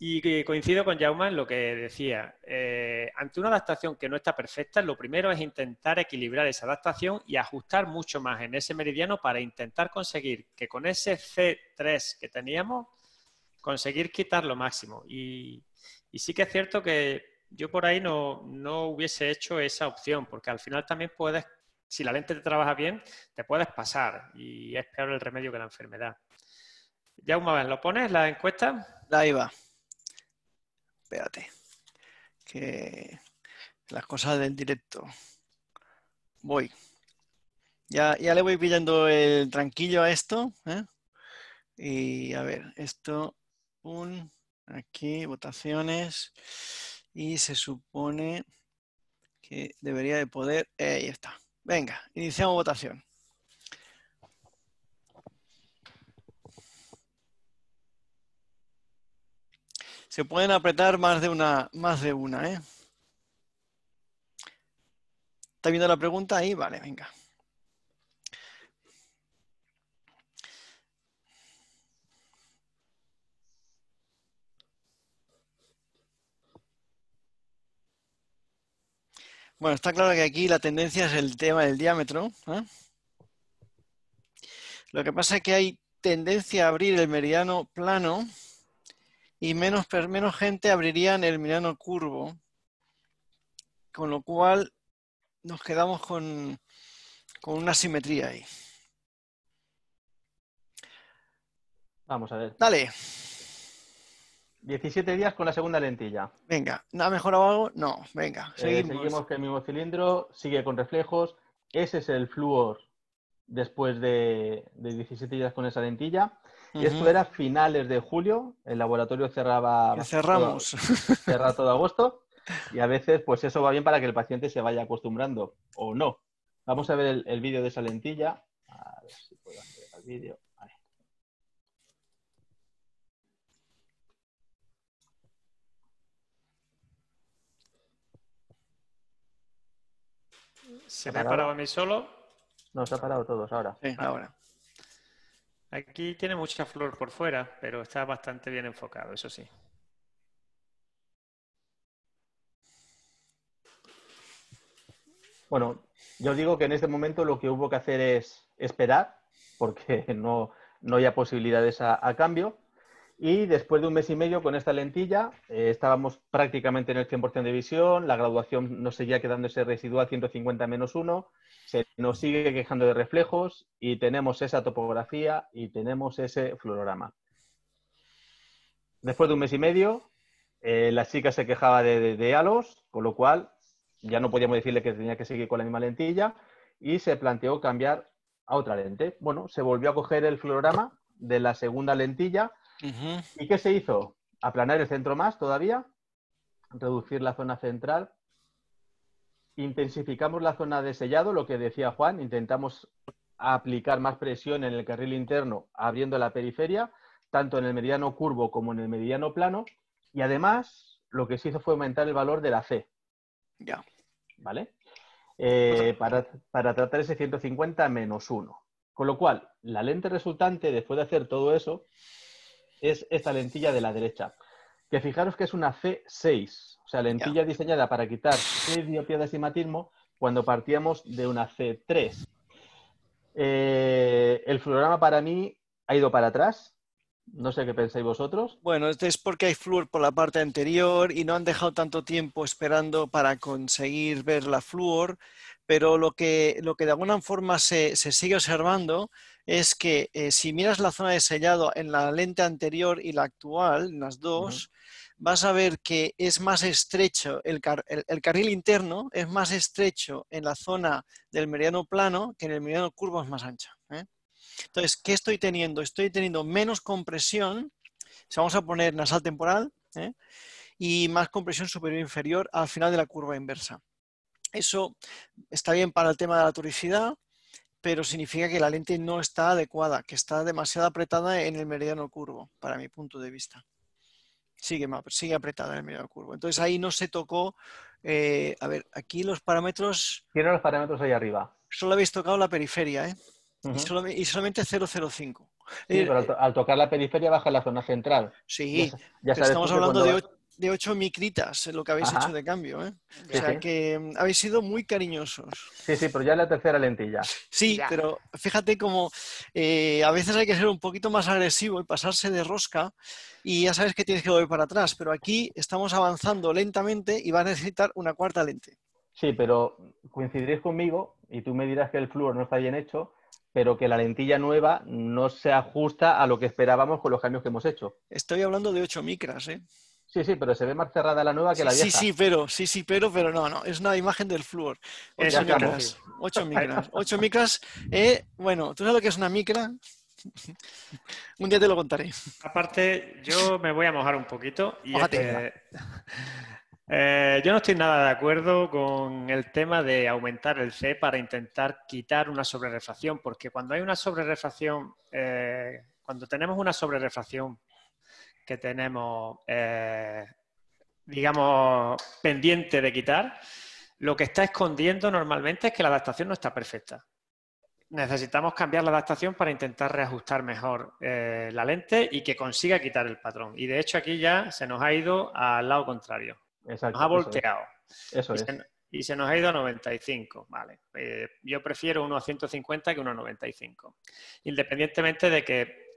y coincido con Jaume en lo que decía. ante una adaptación que no está perfecta, lo primero es intentar equilibrar esa adaptación y ajustar mucho más en ese meridiano para intentar conseguir que con ese C3 que teníamos, conseguir quitar lo máximo. Y y sí que es cierto que yo por ahí no, no hubiese hecho esa opción, porque al final también puedes, si la lente te trabaja bien, te puedes pasar y es peor el remedio que la enfermedad. Ya una vez, ¿lo pones la encuesta? Ahí va. Espérate. Que las cosas del directo. Voy. Ya, ya le voy pillando el tranquillo a esto. ¿eh? Y a ver, esto un Aquí, votaciones. Y se supone que debería de poder... Eh, ahí está. Venga, iniciamos votación. Se pueden apretar más de una, más de una, ¿eh? ¿Está viendo la pregunta ahí? Vale, venga. Bueno, está claro que aquí la tendencia es el tema del diámetro. ¿eh? Lo que pasa es que hay tendencia a abrir el meridiano plano y menos, menos gente en el meridiano curvo. Con lo cual nos quedamos con, con una simetría ahí. Vamos a ver. Dale. 17 días con la segunda lentilla. Venga, ¿no ha mejorado algo? No, venga, eh, seguimos. que el mismo cilindro sigue con reflejos. Ese es el flúor después de, 17 días con esa lentilla. Y esto era finales de julio. El laboratorio cerraba. cerramos. Todo, todo agosto. Y a veces, pues eso va bien para que el paciente se vaya acostumbrando o no. Vamos a ver el, el vídeo de esa lentilla. A ver si puedo hacer el vídeo. ¿Se me ha parado a mí solo? No, se ha parado todos ahora. ahora. Aquí tiene mucha flor por fuera, pero está bastante bien enfocado, eso sí. Bueno, yo digo que en este momento lo que hubo que hacer es esperar, porque no, no había posibilidades a cambio. Y después de un mes y medio con esta lentilla, eh, estábamos prácticamente en el 100% de visión, la graduación nos seguía quedando ese residual 150 menos 1, se nos sigue quejando de reflejos y tenemos esa topografía y tenemos ese fluorograma. Después de un mes y medio, eh, la chica se quejaba de, de, de, halos, con lo cual ya no podíamos decirle que tenía que seguir con la misma lentilla y se planteó cambiar a otra lente. Bueno, se volvió a coger el fluorograma de la segunda lentilla ¿Y qué se hizo? Aplanar el centro más todavía, reducir la zona central, intensificamos la zona de sellado, lo que decía Juan, intentamos aplicar más presión en el carril interno abriendo la periferia, tanto en el mediano curvo como en el mediano plano, y además lo que se hizo fue aumentar el valor de la C. Ya. ¿Vale? Eh, para, para, tratar ese 150 menos 1. Con lo cual, la lente resultante, después de hacer todo eso, es esta lentilla de la derecha. Que fijaros que es una C6, o sea, lentilla diseñada para quitar 6 diopías de astigmatismo cuando partíamos de una C3. Eh, el fluorograma para mí ha ido para atrás. No sé qué pensáis vosotros. Bueno, es porque hay flúor por la parte anterior y no han dejado tanto tiempo esperando para conseguir ver la flúor, pero lo que, lo que de alguna forma se, sigue observando es que eh, si miras la zona de sellado en la lente anterior y la actual, en las dos, vas a ver que es más estrecho, el, carril interno es más estrecho en la zona del meridiano plano que en el meridiano curvo es más ancha. ¿eh? Entonces, ¿qué estoy teniendo? Estoy teniendo menos compresión, si vamos a poner nasal temporal, ¿eh? y más compresión superior e inferior al final de la curva inversa. Eso está bien para el tema de la turicidad, pero significa que la lente no está adecuada, que está demasiado apretada en el meridiano curvo, para mi punto de vista. Sigue, sigue apretada en el meridiano curvo. Entonces ahí no se tocó, eh, a ver, aquí los parámetros... Tiene los parámetros ahí arriba. Solo habéis tocado la periferia, ¿eh? y, solamente 0,05. Sí, eh, pero al, tocar la periferia baja la zona central. Sí, ya, estamos hablando de de 8 micritas en lo que habéis hecho de cambio. ¿eh? o sea que mm, habéis sido muy cariñosos. Sí, sí, pero ya la tercera lentilla. Sí, pero fíjate como eh, a veces hay que ser un poquito más agresivo y pasarse de rosca y ya sabes que tienes que volver para atrás, pero aquí estamos avanzando lentamente y vas a necesitar una cuarta lente. Sí, pero coincidiréis conmigo y tú me dirás que el flúor no está bien hecho, pero que la lentilla nueva no se ajusta a lo que esperábamos con los cambios que hemos hecho. Estoy hablando de 8 micras, ¿eh? Sí, sí, pero se ve más cerrada la nueva que la vieja. Sí, sí, pero, sí, sí, pero, pero no, no, es una imagen del flúor. Pues ocho micras, Ocho micras, micras. Eh, bueno, ¿tú sabes lo que es una micra? un día te lo contaré. Aparte, yo me voy a mojar un poquito. Eh, eh, yo no estoy nada de acuerdo con el tema de aumentar el C para intentar quitar una sobrerefracción, porque cuando hay una sobrerefracción, cuando tenemos una sobrerefracción que tenemos, eh, digamos, pendiente de quitar, lo que está escondiendo normalmente es que la adaptación no está perfecta. Necesitamos cambiar la adaptación para intentar reajustar mejor eh, la lente y que consiga quitar el patrón. Y de hecho aquí ya se nos ha ido al lado contrario. nos ha volteado. Eso y, Se, nos ha ido a 95. Vale. Eh, yo prefiero uno a 150 que uno 95. Independientemente de que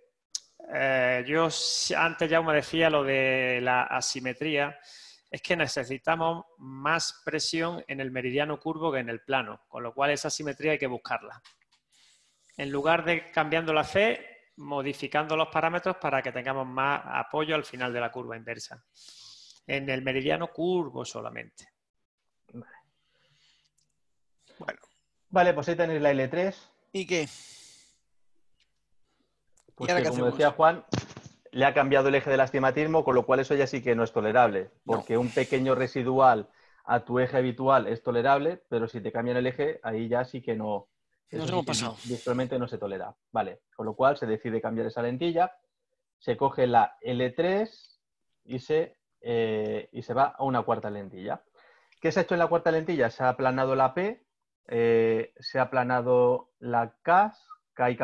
eh, yo antes ya me decía lo de la asimetría, es que necesitamos más presión en el meridiano curvo que en el plano, con lo cual esa asimetría hay que buscarla. En lugar de cambiando la fe modificando los parámetros para que tengamos más apoyo al final de la curva inversa. En el meridiano curvo solamente. Bueno. Vale, pues ahí tenéis la L3. ¿Y qué? Pues como decía Juan, le ha cambiado el eje del astigmatismo, con lo cual eso ya sí que no es tolerable, porque un pequeño residual a tu eje habitual es tolerable, pero si te cambian el eje, ahí ya sí que no. no se tolera. Vale, con lo cual se decide cambiar esa lentilla, se coge la L3 y se, eh, y se va a una cuarta lentilla. ¿Qué se ha hecho en la cuarta lentilla? Se ha aplanado la P, eh, se ha aplanado la CAS, K y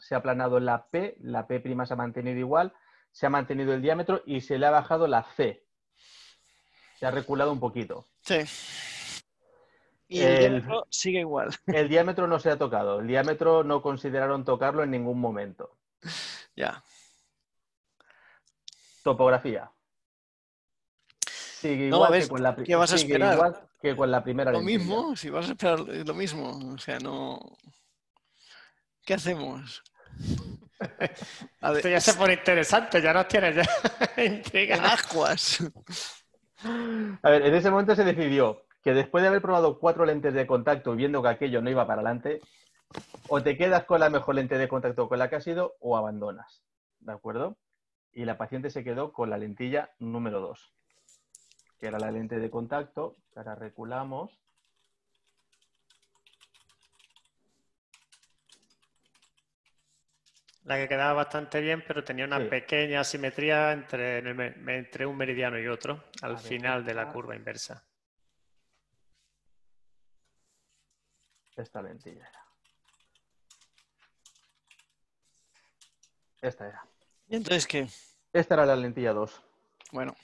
se ha aplanado la P, la P' se ha mantenido igual, se ha mantenido el diámetro y se le ha bajado la C. Se ha reculado un poquito. Sí. Y el, diámetro sigue igual. El diámetro no se ha tocado. El diámetro no consideraron tocarlo en ningún momento. Ya. Topografía. Sigue igual que con la ¿Qué vas a esperar? que con la primera. Lo mismo, si vas a esperar lo mismo. O sea, no. ¿Qué hacemos? Esto ya se pone interesante, ya nos tienes Ascuas. A ver, en ese momento se decidió que después de haber probado cuatro lentes de contacto viendo que aquello no iba para adelante, o te quedas con la mejor lente de contacto con la que has ido o abandonas. ¿De acuerdo? Y la paciente se quedó con la lentilla número 2, que era la lente de contacto, ahora reculamos. La que quedaba bastante bien, pero tenía una pequeña asimetría entre, entre, un meridiano y otro, al final de la curva inversa. Esta lentilla era. Esta era. ¿Y entonces qué? Esta era la lentilla 2. Bueno.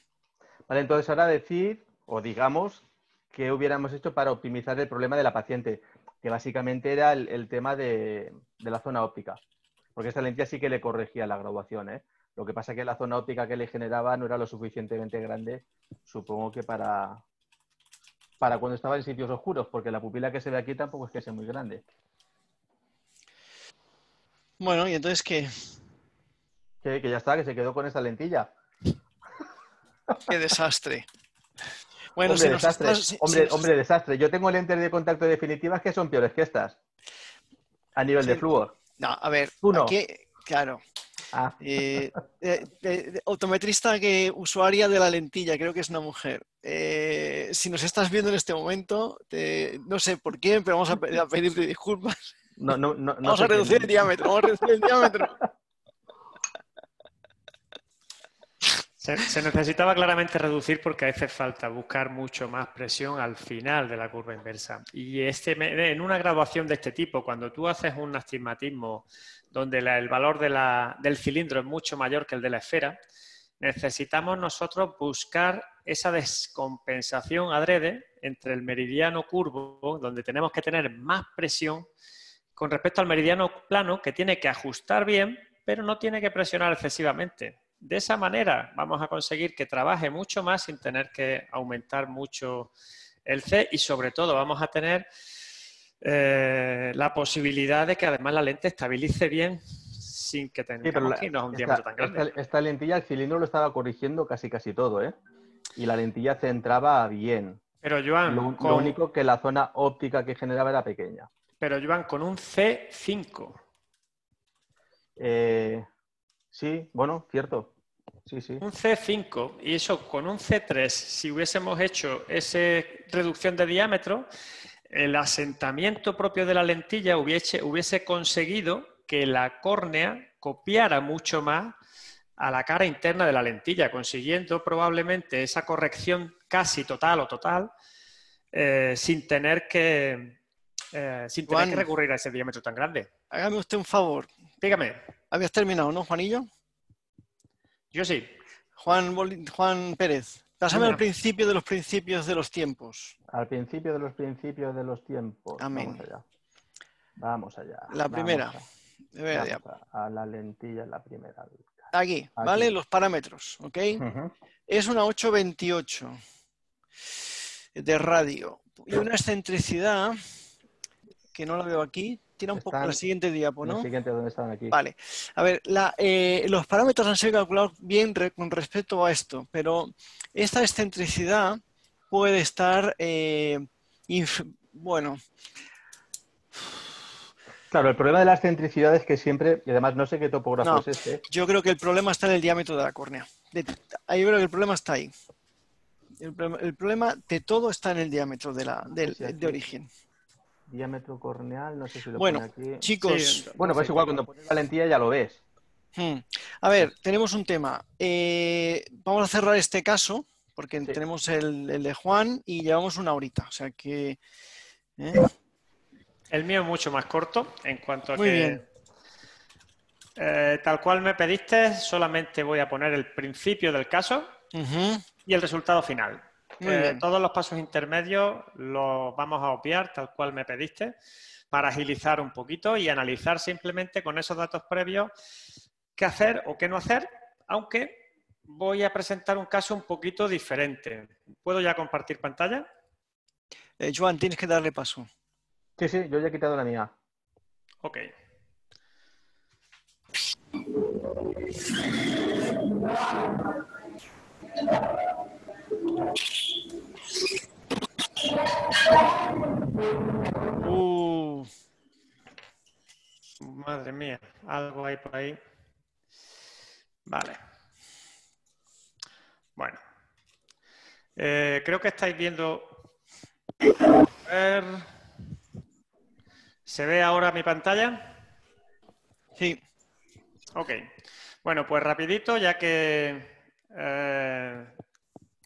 Vale, entonces ahora decir, o digamos, qué hubiéramos hecho para optimizar el problema de la paciente, que básicamente era el, tema de la zona óptica porque esta lentilla sí que le corregía la graduación. ¿eh? Lo que pasa es que la zona óptica que le generaba no era lo suficientemente grande, supongo que para, para cuando estaba en sitios oscuros, porque la pupila que se ve aquí tampoco es que sea muy grande. Bueno, ¿y entonces qué? Que, que ya está, que se quedó con esta lentilla. ¡Qué desastre! Bueno, hombre, desastre. hombre, hombre desastre. Yo tengo lentes de contacto definitivas que son peores que estas. A nivel de flúor. No, a ver, Uno. claro. Autometrista ah. eh, eh, eh, optometrista que usuaria de la lentilla, creo que es una mujer. si nos estás viendo en este momento, no sé por qué, pero vamos a, pedirte disculpas. No, no, no, vamos a reducir el diámetro, vamos a reducir el diámetro. Se, necesitaba claramente reducir porque hace falta buscar mucho más presión al final de la curva inversa. Y este, en una graduación de este tipo, cuando tú haces un astigmatismo donde el valor del cilindro es mucho mayor que el de la esfera, necesitamos nosotros buscar esa descompensación adrede entre el meridiano curvo, donde tenemos que tener más presión, con respecto al meridiano plano, que tiene que ajustar bien, pero no tiene que presionar excesivamente. De esa manera vamos a conseguir que trabaje mucho más sin tener que aumentar mucho el C y sobre todo vamos a tener eh, la posibilidad de que además la lente estabilice bien sin que tengamos un diámetro tan grande. Esta, lentilla, el cilindro lo estaba corrigiendo casi casi todo, ¿eh? Y la lentilla centraba bien. Pero Joan, lo, único que la zona óptica que generaba era pequeña. Pero Joan, con un C5. Sí, bueno, cierto. Sí, sí. Un C5 y eso con un C3, si hubiésemos hecho esa reducción de diámetro, el asentamiento propio de la lentilla hubiese, hubiese conseguido que la córnea copiara mucho más a la cara interna de la lentilla, consiguiendo probablemente esa corrección casi total o total eh, sin tener que eh, sin tener que recurrir a ese diámetro tan grande. Hágame usted un favor. Dígame. Habías terminado, ¿no, Juanillo? Yo sí. Juan, Juan Pérez, pásame al principio de los principios de los tiempos. Al principio de los principios de los tiempos. Vamos allá. Vamos allá. La primera. A, la lentilla, la primera. Aquí, ¿vale? Los parámetros, ¿ok? Es una 828 de radio y una excentricidad que no la veo aquí, tira un poco la siguiente diapo, ¿no? siguiente, aquí? Vale. A ver, eh, los parámetros han sido calculados bien con respecto a esto, pero esta excentricidad puede estar, eh, bueno... Claro, el problema de la excentricidad es que siempre, y además no sé qué topógrafo es este. Yo creo que el problema está en el diámetro de la córnea. Ahí veo creo que el problema está ahí. El, problema de todo está en el diámetro de origen diámetro corneal, no sé si lo bueno, aquí. Chicos, bueno, pues igual cuando pones valentía ya lo ves. Hmm. A ver, tenemos un tema. Eh, vamos a cerrar este caso, porque tenemos el, de Juan y llevamos una horita. O sea que. ¿eh? El mío es mucho más corto en cuanto a que. Bien. Eh, tal cual me pediste, solamente voy a poner el principio del caso y el resultado final. Eh, todos los pasos intermedios los vamos a obviar, tal cual me pediste, para agilizar un poquito y analizar simplemente con esos datos previos qué hacer o qué no hacer, aunque voy a presentar un caso un poquito diferente. ¿Puedo ya compartir pantalla? Eh, Joan, tienes que darle paso. Sí, sí, yo ya he quitado la mía. Ok. Uh, madre mía, algo hay por ahí. Vale. Bueno. Eh, creo que estáis viendo... A ver... ¿Se ve ahora mi pantalla? Sí. Ok. Bueno, pues rapidito, ya que eh,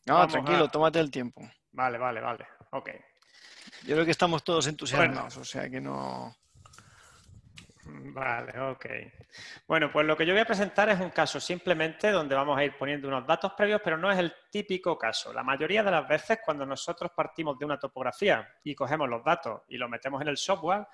no, tranquilo, tómate el tiempo. Vale, vale, vale. Ok. Yo creo que estamos todos entusiasmados, o sea que no. Vale, ok. Bueno, pues lo que yo voy a presentar es un caso simplemente donde vamos a ir poniendo unos datos previos, pero no es el típico caso. La mayoría de las veces cuando nosotros partimos de una topografía y cogemos los datos y los metemos en el software,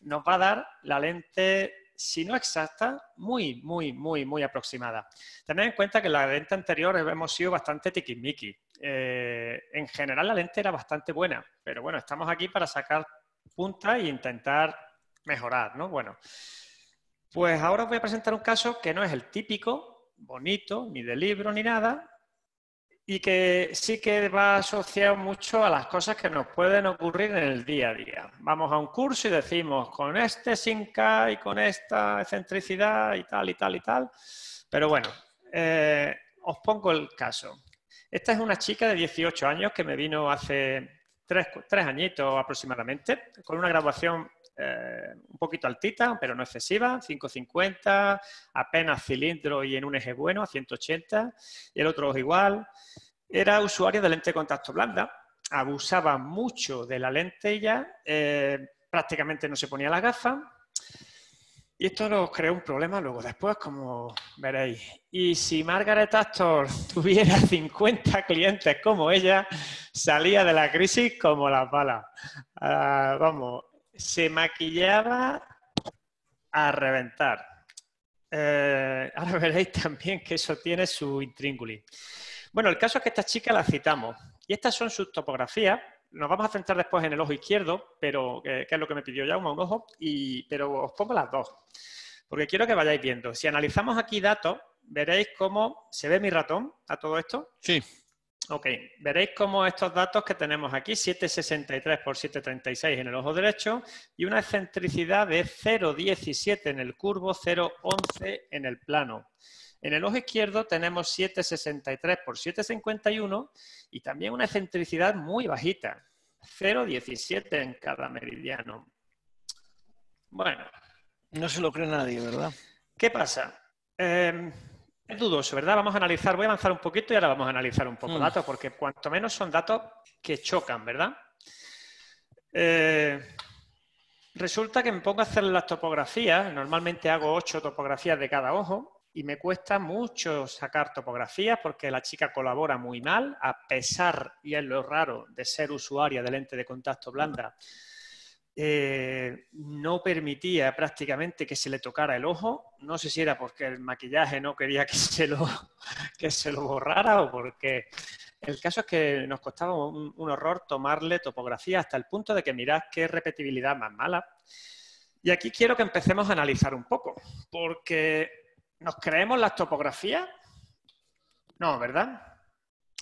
nos va a dar la lente si no exacta, muy, muy, muy, muy aproximada. Tened en cuenta que la lente anterior hemos sido bastante tiquismiqui. Eh, en general la lente era bastante buena, pero bueno, estamos aquí para sacar punta e intentar mejorar, ¿no? Bueno, pues ahora os voy a presentar un caso que no es el típico, bonito, ni de libro, ni nada, y que sí que va asociado mucho a las cosas que nos pueden ocurrir en el día a día. Vamos a un curso y decimos con este sinca y con esta excentricidad y tal y tal y tal. Pero bueno, eh, os pongo el caso. Esta es una chica de 18 años que me vino hace tres, tres añitos aproximadamente, con una graduación eh, un poquito altita, pero no excesiva, 550, apenas cilindro y en un eje bueno, a 180, y el otro igual. Era usuario de lente de contacto blanda, abusaba mucho de la lente ya, eh, prácticamente no se ponía la gafa, y esto nos creó un problema luego después, como veréis. Y si Margaret Astor tuviera 50 clientes como ella, salía de la crisis como las balas. Ah, vamos, se maquillaba a reventar. Eh, ahora veréis también que eso tiene su intríngulis. Bueno, el caso es que esta chica la citamos. Y estas son sus topografías. Nos vamos a centrar después en el ojo izquierdo, pero eh, que es lo que me pidió ya un ojo, y, pero os pongo las dos, porque quiero que vayáis viendo. Si analizamos aquí datos, veréis cómo se ve mi ratón a todo esto. Sí. Ok, veréis cómo estos datos que tenemos aquí, 763 por 736 en el ojo derecho y una excentricidad de 0,17 en el curvo, 0,11 en el plano. En el ojo izquierdo tenemos 763 por 751 y también una excentricidad muy bajita, 0,17 en cada meridiano. Bueno. No se lo cree nadie, ¿verdad? ¿Qué pasa? Eh, es dudoso, ¿verdad? Vamos a analizar, voy a avanzar un poquito y ahora vamos a analizar un poco de mm. datos, porque cuanto menos son datos que chocan, ¿verdad? Eh, resulta que me pongo a hacer las topografías, normalmente hago ocho topografías de cada ojo y me cuesta mucho sacar topografías porque la chica colabora muy mal, a pesar, y es lo raro, de ser usuaria de lente de contacto blanda. Mm. Eh, no permitía prácticamente que se le tocara el ojo. No sé si era porque el maquillaje no quería que se lo, que se lo borrara o porque... El caso es que nos costaba un, un horror tomarle topografía hasta el punto de que mirad qué repetibilidad más mala. Y aquí quiero que empecemos a analizar un poco, porque nos creemos las topografías. No, ¿verdad?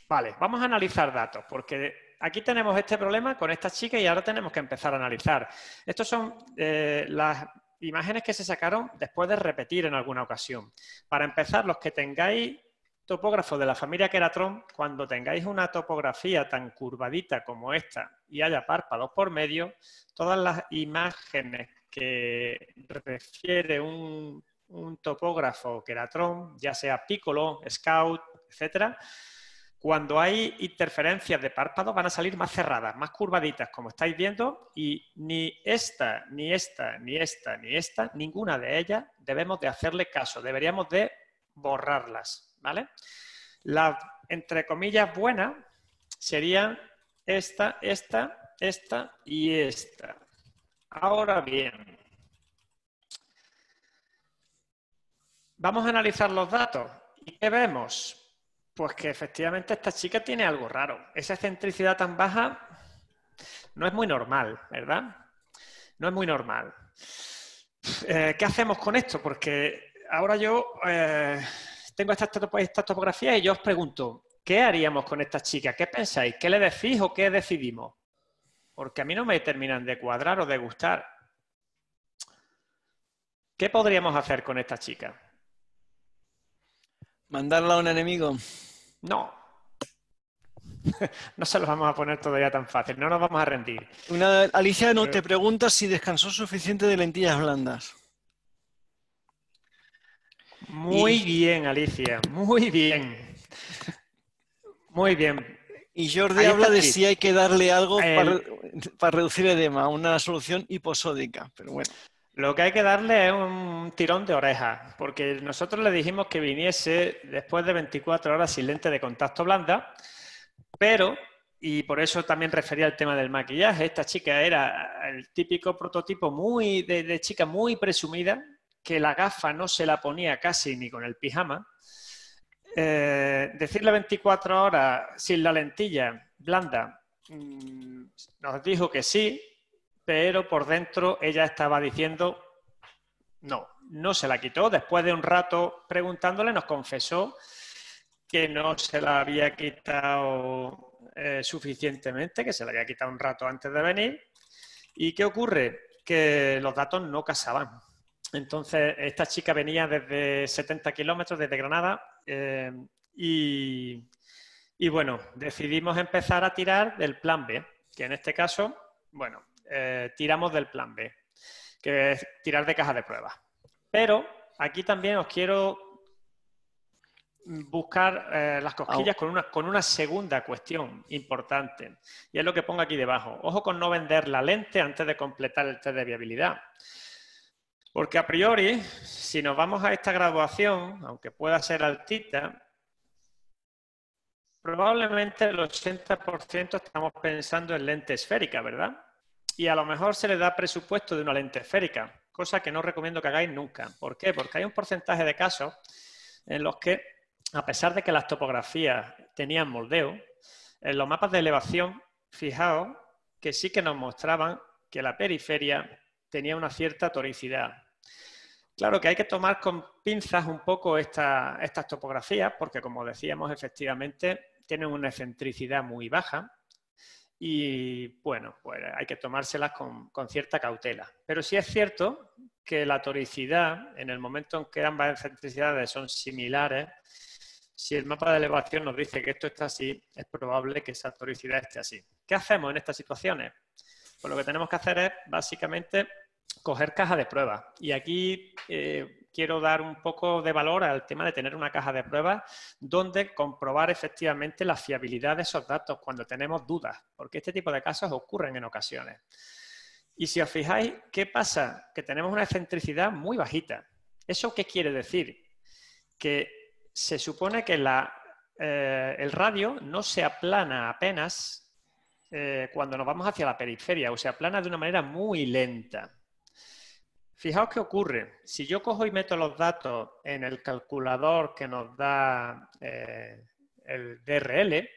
Vale, vamos a analizar datos, porque aquí tenemos este problema con esta chica y ahora tenemos que empezar a analizar. Estas son eh, las imágenes que se sacaron después de repetir en alguna ocasión. Para empezar, los que tengáis topógrafo de la familia Keratron, cuando tengáis una topografía tan curvadita como esta y haya párpados por medio, todas las imágenes que refiere un, topógrafo Keratron, ya sea pícolo, Scout, etcétera, cuando hay interferencias de párpados van a salir más cerradas, más curvaditas, como estáis viendo, y ni esta, ni esta, ni esta, ni esta, ninguna de ellas debemos de hacerle caso, deberíamos de borrarlas, ¿vale? Las, entre comillas, buenas serían esta, esta, esta y esta. Ahora bien, vamos a analizar los datos. ¿Y qué vemos? Pues que efectivamente esta chica tiene algo raro. Esa excentricidad tan baja no es muy normal, ¿verdad? No es muy normal. Eh, ¿Qué hacemos con esto? Porque ahora yo eh, tengo esta, topografía y yo os pregunto, ¿qué haríamos con esta chica? ¿Qué pensáis? ¿Qué le decís o qué decidimos? Porque a mí no me terminan de cuadrar o de gustar. ¿Qué podríamos hacer con esta chica? ¿Mandarla a un enemigo? No. no se lo vamos a poner todavía tan fácil, no nos vamos a rendir. Alicia no eh. te pregunta si descansó suficiente de lentillas blandas. Muy bien, Alicia, muy bien. Muy bien. Y Jordi habla de si hay que darle algo para, para, reducir edema, una solución hiposódica, pero bueno. Lo que hay que darle es un tirón de oreja, porque nosotros le dijimos que viniese después de 24 horas sin lente de contacto blanda, pero, y por eso también refería al tema del maquillaje, esta chica era el típico prototipo muy de, chica muy presumida, que la gafa no se la ponía casi ni con el pijama. Eh, decirle 24 horas sin la lentilla blanda, mm, nos dijo que sí, pero por dentro ella estaba diciendo no, no se la quitó. Después de un rato preguntándole, nos confesó que no se la había quitado eh, suficientemente, que se la había quitado un rato antes de venir. ¿Y qué ocurre? Que los datos no casaban. Entonces, esta chica venía desde 70 kilómetros, desde Granada, eh, y bueno, decidimos empezar a tirar del plan B, que en este caso, bueno, eh, tiramos del plan B, que es tirar de caja de pruebas. Pero aquí también os quiero buscar eh, las cosquillas con, una, con una segunda cuestión importante, y es lo que pongo aquí debajo. Ojo con no vender la lente antes de completar el test de viabilidad. Porque a priori, si nos vamos a esta graduación, aunque pueda ser altita, probablemente el 80% estamos pensando en lente esférica, ¿verdad? y a lo mejor se le da presupuesto de una lente esférica, cosa que no recomiendo que hagáis nunca. ¿Por qué? Porque hay un porcentaje de casos en los que, a pesar de que las topografías tenían moldeo, en los mapas de elevación, fijaos que sí que nos mostraban que la periferia tenía una cierta toricidad. Claro que hay que tomar con pinzas un poco estas topografías, porque como decíamos, efectivamente tienen una excentricidad muy baja y bueno, pues hay que tomárselas con, cierta cautela. Pero sí es cierto que la toricidad, en el momento en que ambas excentricidades son similares, si el mapa de elevación nos dice que esto está así, es probable que esa toricidad esté así. ¿Qué hacemos en estas situaciones? Pues lo que tenemos que hacer es básicamente coger caja de pruebas. Y aquí eh, quiero dar un poco de valor al tema de tener una caja de pruebas donde comprobar efectivamente la fiabilidad de esos datos cuando tenemos dudas, porque este tipo de casos ocurren en ocasiones. Y si os fijáis, ¿qué pasa? Que tenemos una excentricidad muy bajita. ¿Eso qué quiere decir? Que se supone que eh, el radio no se aplana apenas eh, cuando nos vamos hacia la periferia o se aplana de una manera muy lenta. Fijaos qué ocurre. Si yo cojo y meto los datos en el calculador que nos da eh, el DRL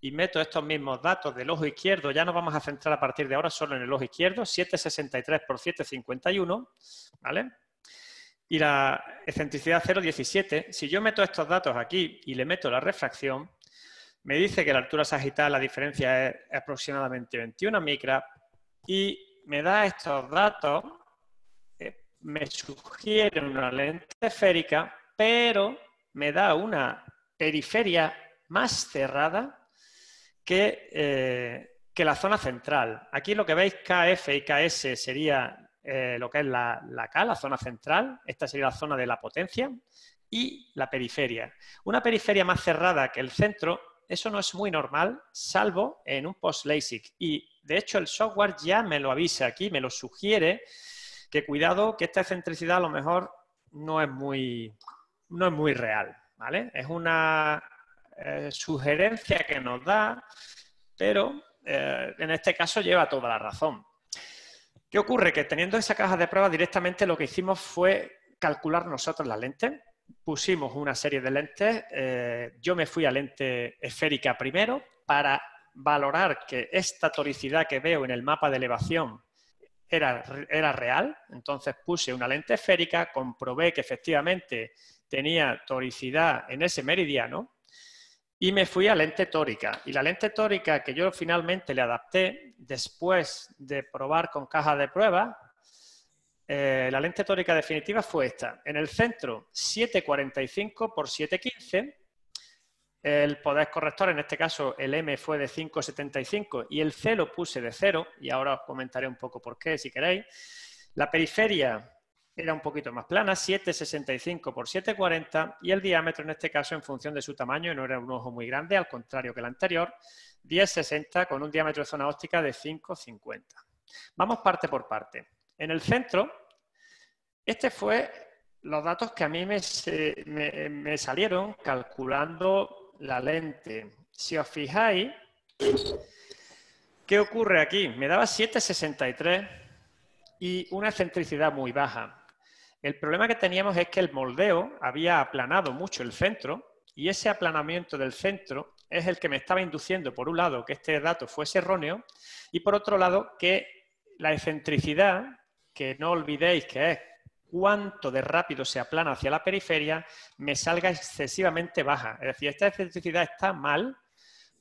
y meto estos mismos datos del ojo izquierdo, ya nos vamos a centrar a partir de ahora solo en el ojo izquierdo, 763 por 751, ¿vale? Y la excentricidad 0,17. Si yo meto estos datos aquí y le meto la refracción, me dice que la altura sagital, la diferencia es aproximadamente 21 micras y me da estos datos me sugiere una lente esférica, pero me da una periferia más cerrada que, eh, la zona central. Aquí lo que veis KF y KS sería eh, lo que es la, la K, la zona central, esta sería la zona de la potencia, y la periferia. Una periferia más cerrada que el centro, eso no es muy normal, salvo en un post-LASIK. Y de hecho el software ya me lo avisa aquí, me lo sugiere, que cuidado, que esta excentricidad a lo mejor no es muy, no es muy real, ¿vale? Es una eh, sugerencia que nos da, pero eh, en este caso lleva toda la razón. ¿Qué ocurre? Que teniendo esa caja de pruebas directamente lo que hicimos fue calcular nosotros las lentes. Pusimos una serie de lentes. Eh, yo me fui a lente esférica primero para valorar que esta toricidad que veo en el mapa de elevación era, era real, entonces puse una lente esférica, comprobé que efectivamente tenía toricidad en ese meridiano y me fui a lente tórica. Y la lente tórica que yo finalmente le adapté después de probar con caja de prueba, eh, la lente tórica definitiva fue esta. En el centro 745 por 715 el poder corrector, en este caso el M fue de 5,75 y el C lo puse de 0, y ahora os comentaré un poco por qué, si queréis. La periferia era un poquito más plana, 7,65 por 7,40 y el diámetro en este caso en función de su tamaño, no era un ojo muy grande, al contrario que el anterior, 10,60 con un diámetro de zona óptica de 5,50. Vamos parte por parte. En el centro, este fue los datos que a mí me, me, me salieron calculando la lente. Si os fijáis, ¿qué ocurre aquí? Me daba 7,63 y una excentricidad muy baja. El problema que teníamos es que el moldeo había aplanado mucho el centro y ese aplanamiento del centro es el que me estaba induciendo, por un lado, que este dato fuese erróneo y por otro lado, que la excentricidad, que no olvidéis que es cuánto de rápido se aplana hacia la periferia, me salga excesivamente baja. Es decir, esta excentricidad está mal,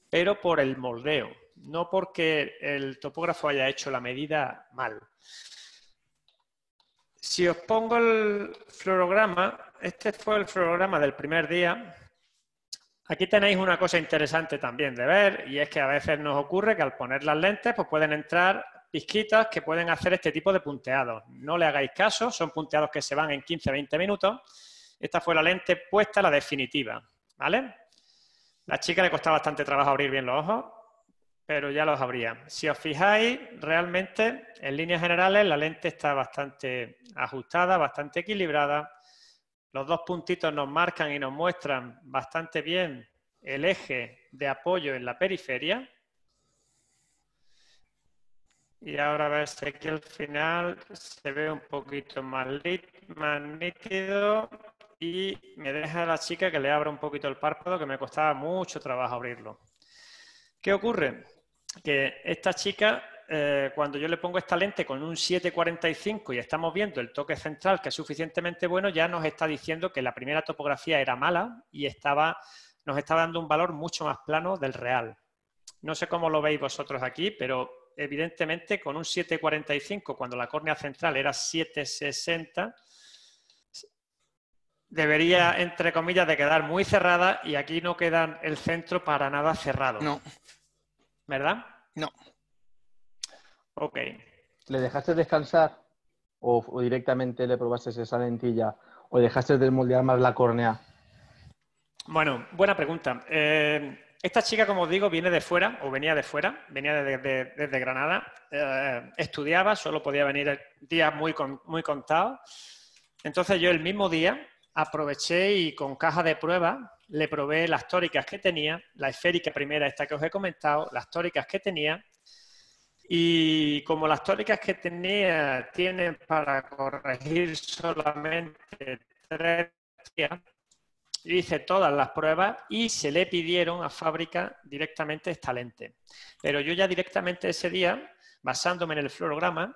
pero por el moldeo, no porque el topógrafo haya hecho la medida mal. Si os pongo el florograma, este fue el florograma del primer día. Aquí tenéis una cosa interesante también de ver, y es que a veces nos ocurre que al poner las lentes pues pueden entrar pizquitas que pueden hacer este tipo de punteados. No le hagáis caso, son punteados que se van en 15-20 minutos. Esta fue la lente puesta, la definitiva, ¿vale? La chica le costaba bastante trabajo abrir bien los ojos, pero ya los abría. Si os fijáis, realmente, en líneas generales, la lente está bastante ajustada, bastante equilibrada. Los dos puntitos nos marcan y nos muestran bastante bien el eje de apoyo en la periferia, y ahora si aquí al final se ve un poquito más, nítido y me deja a la chica que le abra un poquito el párpado que me costaba mucho trabajo abrirlo. ¿Qué ocurre? Que esta chica, eh, cuando yo le pongo esta lente con un 745 y estamos viendo el toque central que es suficientemente bueno, ya nos está diciendo que la primera topografía era mala y estaba, nos está dando un valor mucho más plano del real. No sé cómo lo veis vosotros aquí, pero evidentemente con un 7,45 cuando la córnea central era 7,60, debería, entre comillas, de quedar muy cerrada y aquí no queda el centro para nada cerrado. No. ¿Verdad? No. Ok. ¿Le dejaste descansar o, directamente le probaste esa lentilla o dejaste de moldear más la córnea? Bueno, buena pregunta. Eh, esta chica, como os digo, viene de fuera, o venía de fuera, venía desde Granada, eh, estudiaba, solo podía venir días muy, muy contados. Entonces yo el mismo día aproveché y con caja de prueba le probé las tóricas que tenía, la esférica primera, esta que os he comentado, las tóricas que tenía, y como las tóricas que tenía tienen para corregir solamente tres días, hice todas las pruebas y se le pidieron a fábrica directamente esta lente. Pero yo ya directamente ese día, basándome en el fluorograma,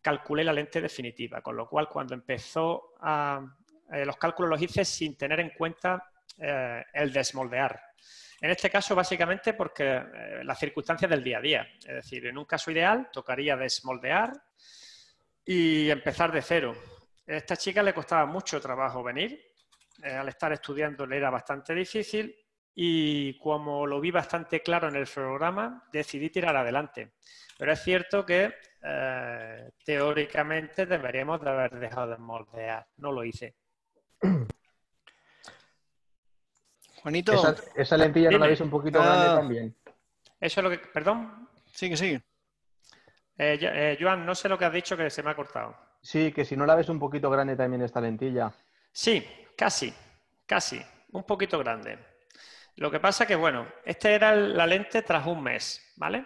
calculé la lente definitiva, con lo cual cuando empezó a... Eh, los cálculos los hice sin tener en cuenta eh, el desmoldear. En este caso, básicamente porque eh, las circunstancias del día a día. Es decir, en un caso ideal tocaría desmoldear y empezar de cero. A esta chica le costaba mucho trabajo venir eh, al estar estudiando le era bastante difícil y como lo vi bastante claro en el programa, decidí tirar adelante. Pero es cierto que eh, teóricamente deberíamos de haber dejado de moldear. No lo hice. Bonito. Esa, lentilla no la ves un poquito ah. grande también. Eso es lo que. Perdón. Sigue, sigue. Eh, eh, Joan, no sé lo que has dicho que se me ha cortado. Sí, que si no la ves un poquito grande también esta lentilla. Sí, casi, casi, un poquito grande. Lo que pasa que, bueno, esta era la lente tras un mes, ¿vale?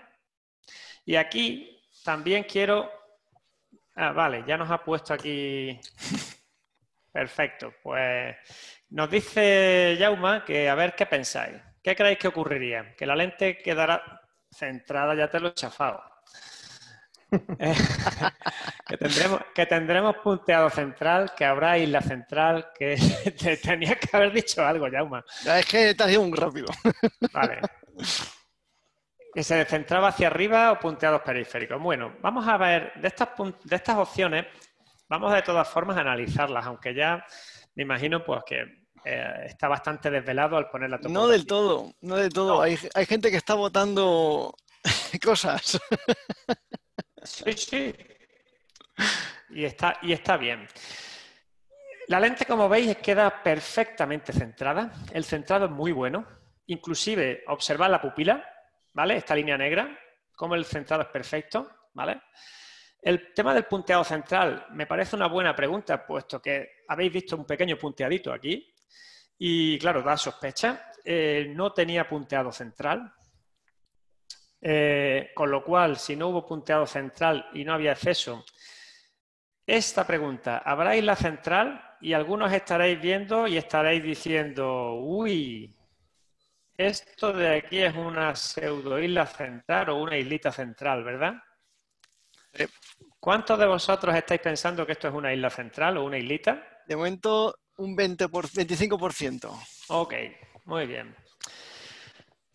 Y aquí también quiero... Ah, vale, ya nos ha puesto aquí... Perfecto, pues nos dice Yauma que a ver qué pensáis. ¿Qué creéis que ocurriría? Que la lente quedará centrada, ya te lo he chafado. que tendremos, que tendremos punteado central, que habrá isla central, que tenía que haber dicho algo, Jauma. Es que te has ido un rápido. Vale. Que se descentraba hacia arriba o punteados periféricos. Bueno, vamos a ver, de estas, de estas opciones, vamos de todas formas a analizarlas, aunque ya me imagino pues que eh, está bastante desvelado al poner la No del todo, no del todo. Hay, hay gente que está votando cosas. Sí, sí, y, está, y está bien. La lente, como veis, queda perfectamente centrada. El centrado es muy bueno. Inclusive, observad la pupila, ¿vale? Esta línea negra, como el centrado es perfecto, ¿vale? El tema del punteado central me parece una buena pregunta, puesto que habéis visto un pequeño punteadito aquí y, claro, da sospecha. Eh, no tenía punteado central, eh, con lo cual, si no hubo punteado central y no había exceso esta pregunta, ¿habrá isla central? Y algunos estaréis viendo y estaréis diciendo, uy, esto de aquí es una pseudo isla central o una islita central, ¿verdad? ¿Cuántos de vosotros estáis pensando que esto es una isla central o una islita? De momento, un 20 por, 25%. Ok, muy bien.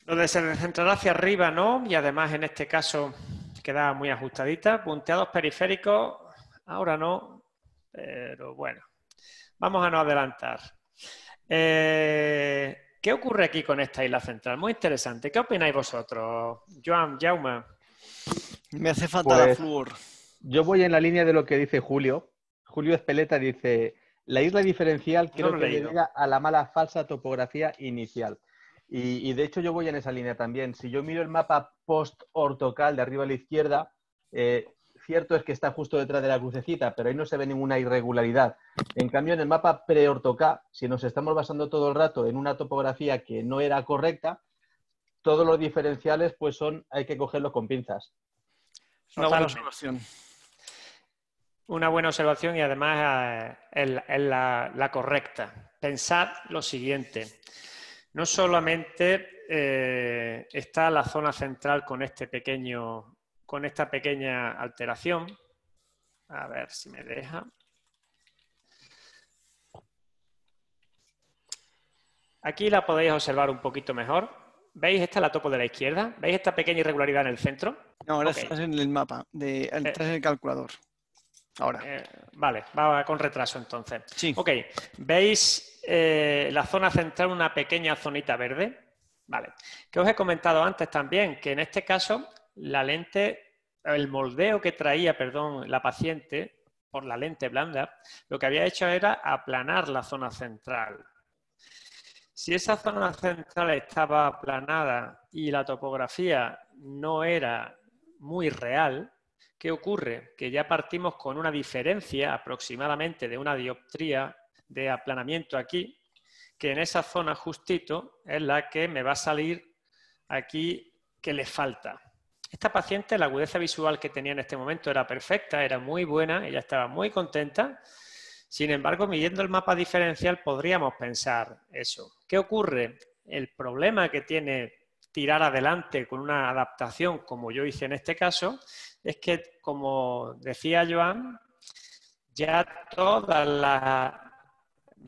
Donde se central hacia arriba, ¿no? Y además, en este caso, queda muy ajustadita. Punteados periféricos, Ahora no, pero bueno, vamos a no adelantar. Eh, ¿Qué ocurre aquí con esta isla central? Muy interesante. ¿Qué opináis vosotros, Joan, Jauma? Me hace falta la pues, flor. Yo voy en la línea de lo que dice Julio. Julio Espeleta dice, la isla diferencial creo que llega a la mala falsa topografía inicial. Y, de hecho yo voy en esa línea también. Si yo miro el mapa post-ortocal de arriba a la izquierda, eh, cierto es que está justo detrás de la crucecita, pero ahí no se ve ninguna irregularidad. En cambio, en el mapa pre-ortocá, si nos estamos basando todo el rato en una topografía que no era correcta, todos los diferenciales pues son, hay que cogerlos con pinzas. una buena observación. Una buena observación y además es eh, la, correcta. Pensad lo siguiente. No solamente eh, está la zona central con este pequeño con esta pequeña alteración. A ver si me deja. Aquí la podéis observar un poquito mejor. ¿Veis esta la topo de la izquierda? ¿Veis esta pequeña irregularidad en el centro? No, ahora en el mapa, de, eh. estás en el calculador. Ahora. Eh, vale, va con retraso entonces. Sí. Ok, ¿veis eh, la zona central, una pequeña zonita verde? Vale. Que os he comentado antes también, que en este caso la lente, el moldeo que traía, perdón, la paciente por la lente blanda, lo que había hecho era aplanar la zona central. Si esa zona central estaba aplanada y la topografía no era muy real, ¿qué ocurre? Que ya partimos con una diferencia aproximadamente de una dioptría de aplanamiento aquí, que en esa zona justito es la que me va a salir aquí que le falta. Esta paciente, la agudeza visual que tenía en este momento era perfecta, era muy buena, ella estaba muy contenta. Sin embargo, midiendo el mapa diferencial podríamos pensar eso. ¿Qué ocurre? El problema que tiene tirar adelante con una adaptación, como yo hice en este caso, es que, como decía Joan, ya todas las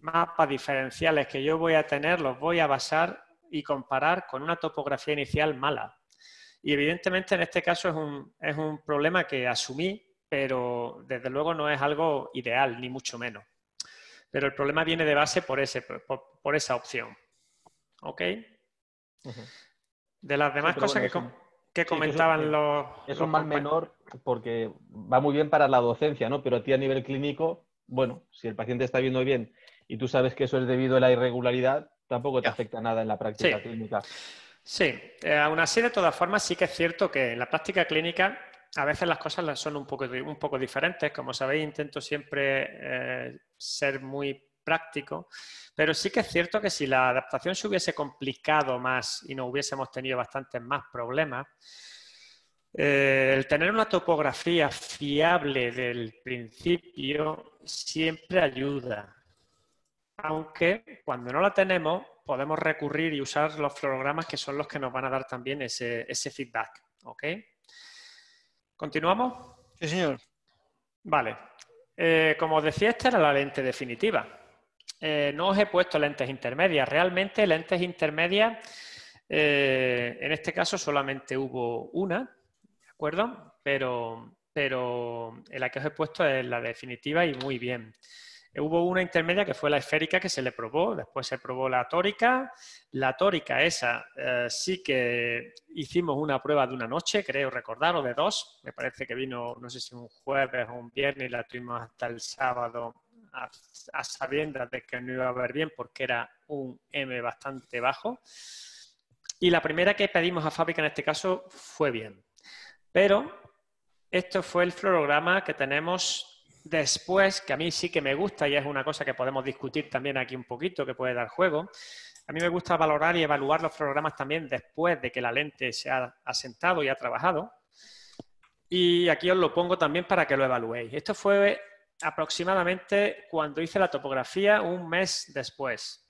mapas diferenciales que yo voy a tener los voy a basar y comparar con una topografía inicial mala. Y evidentemente en este caso es un, es un problema que asumí, pero desde luego no es algo ideal, ni mucho menos. Pero el problema viene de base por, ese, por, esa opción. ¿Ok? De las demás cosas que, comentaban eso los... Es un mal menor porque va muy bien para la docencia, ¿no? Pero a ti a nivel clínico, bueno, si el paciente está viendo bien y tú sabes que eso es debido a la irregularidad, tampoco te afecta nada en la práctica clínica. Sí, eh, aún así, de todas formas, sí que es cierto que en la práctica clínica a veces las cosas son un poco, un poco diferentes. Como sabéis, intento siempre eh, ser muy práctico, pero sí que es cierto que si la adaptación se hubiese complicado más y no hubiésemos tenido bastantes más problemas, eh, el tener una topografía fiable del principio siempre ayuda. Aunque cuando no la tenemos, podemos recurrir y usar los florogramas que son los que nos van a dar también ese, feedback. ¿Ok? ¿Continuamos? Sí, señor. Vale. Eh, como os decía, esta era la lente definitiva. Eh, no os he puesto lentes intermedias. Realmente lentes intermedias, eh, en este caso solamente hubo una, ¿de acuerdo? Pero, pero la que os he puesto es la definitiva y muy bien. Hubo una intermedia que fue la esférica que se le probó, después se probó la tórica. La tórica esa eh, sí que hicimos una prueba de una noche, creo recordar, o de dos. Me parece que vino, no sé si un jueves o un viernes, y la tuvimos hasta el sábado a, a sabiendas de que no iba a ver bien porque era un M bastante bajo. Y la primera que pedimos a fábrica en este caso fue bien. Pero esto fue el fluorograma que tenemos Después, que a mí sí que me gusta y es una cosa que podemos discutir también aquí un poquito, que puede dar juego, a mí me gusta valorar y evaluar los programas también después de que la lente se ha asentado y ha trabajado. Y aquí os lo pongo también para que lo evaluéis. Esto fue aproximadamente cuando hice la topografía un mes después.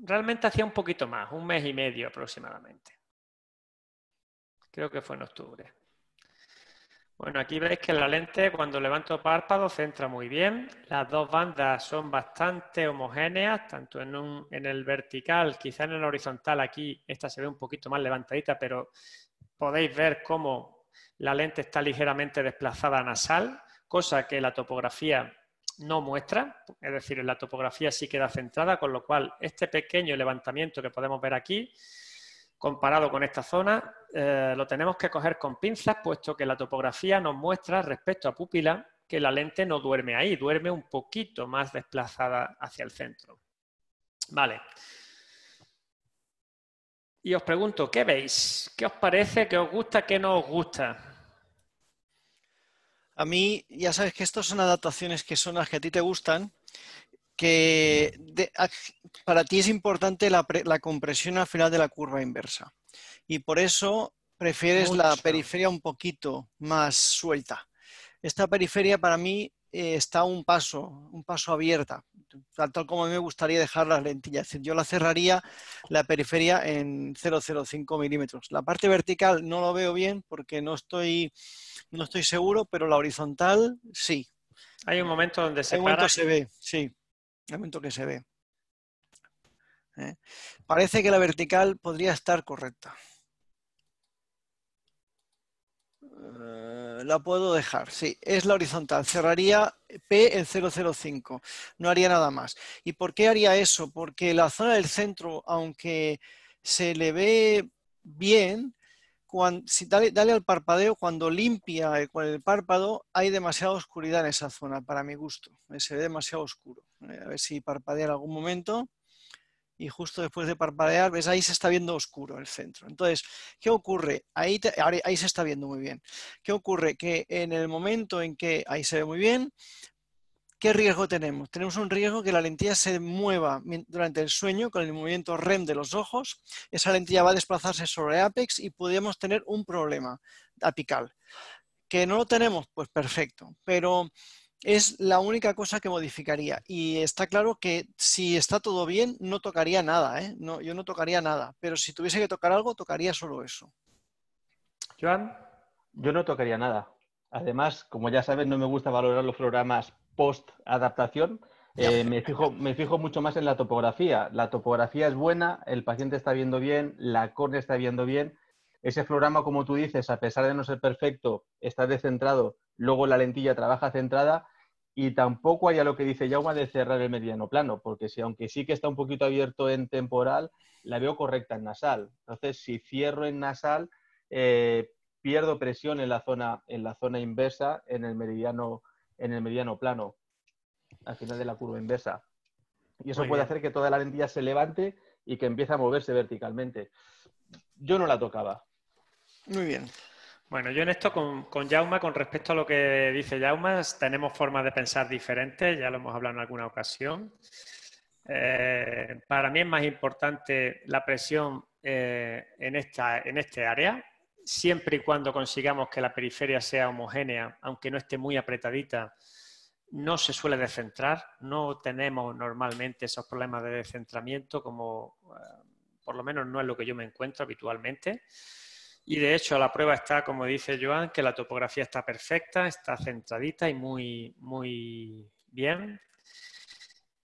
Realmente hacía un poquito más, un mes y medio aproximadamente. Creo que fue en octubre. Bueno, aquí veis que la lente cuando levanto párpado centra muy bien. Las dos bandas son bastante homogéneas, tanto en, en el vertical, quizá en el horizontal aquí esta se ve un poquito más levantadita, pero podéis ver cómo la lente está ligeramente desplazada nasal, cosa que la topografía no muestra, es decir, la topografía sí queda centrada, con lo cual este pequeño levantamiento que podemos ver aquí comparado con esta zona, eh, lo tenemos que coger con pinzas, puesto que la topografía nos muestra respecto a pupila que la lente no duerme ahí, duerme un poquito más desplazada hacia el centro. Vale. Y os pregunto, ¿qué veis? ¿Qué os parece? ¿Qué os gusta? ¿Qué no os gusta? A mí, ya sabes que estas son adaptaciones que son las que a ti te gustan, que para ti es importante la, compresión al final de la curva inversa. Y por eso prefieres la periferia un poquito más suelta. Esta periferia para mí eh, está un paso, un paso abierta, tal, como a mí me gustaría dejar las lentillas. yo la cerraría la periferia en 0,05 milímetros. La parte vertical no lo veo bien porque no estoy, no estoy seguro, pero la horizontal sí. Hay un momento donde se, se ve, sí el momento que se ve. ¿Eh? Parece que la vertical podría estar correcta. Eh, la puedo dejar, sí, es la horizontal. Cerraría P en 005, no haría nada más. ¿Y por qué haría eso? Porque la zona del centro, aunque se le ve bien, si dale, al parpadeo, cuando limpia el, párpado, hay demasiada oscuridad en esa zona, para mi gusto. Se ve demasiado oscuro. Eh, a ver si parpadea en algún momento. Y justo después de parpadear, ves, ahí se está viendo oscuro el centro. Entonces, ¿qué ocurre? Ahí, ahí se está viendo muy bien. ¿Qué ocurre? Que en el momento en que ahí se ve muy bien, ¿Qué riesgo tenemos? Tenemos un riesgo que la lentilla se mueva durante el sueño con el movimiento REM de los ojos. Esa lentilla va a desplazarse sobre Apex y podríamos tener un problema apical. ¿Que no lo tenemos? Pues perfecto. Pero es la única cosa que modificaría. Y está claro que si está todo bien, no tocaría nada. ¿eh? yo no tocaría nada. Pero si tuviese que tocar algo, tocaría solo eso. Joan, yo no tocaría nada. Además, como ya sabes, no me gusta valorar los programas post-adaptación, eh, me, fijo, me fijo mucho más en la topografía. La topografía es buena, el paciente está viendo bien, la córnea está viendo bien. Ese florama, como tú dices, a pesar de no ser perfecto, está descentrado, luego la lentilla trabaja centrada y tampoco hay a lo que dice Jauma de cerrar el meridiano plano, porque si aunque sí que está un poquito abierto en temporal, la veo correcta en nasal. Entonces, si cierro en nasal, eh, pierdo presión en la zona, en la zona inversa, en el meridiano en el mediano plano, al final de la curva inversa. Y eso puede hacer que toda la lentilla se levante y que empiece a moverse verticalmente. Yo no la tocaba. Muy bien. Bueno, yo en esto con, con Jauma, con respecto a lo que dice Jauma, tenemos formas de pensar diferentes, ya lo hemos hablado en alguna ocasión. Eh, para mí es más importante la presión eh, en, esta, en este área, siempre y cuando consigamos que la periferia sea homogénea, aunque no esté muy apretadita, no se suele descentrar, no tenemos normalmente esos problemas de descentramiento como eh, por lo menos no es lo que yo me encuentro habitualmente. Y de hecho la prueba está, como dice Joan, que la topografía está perfecta, está centradita y muy, muy bien.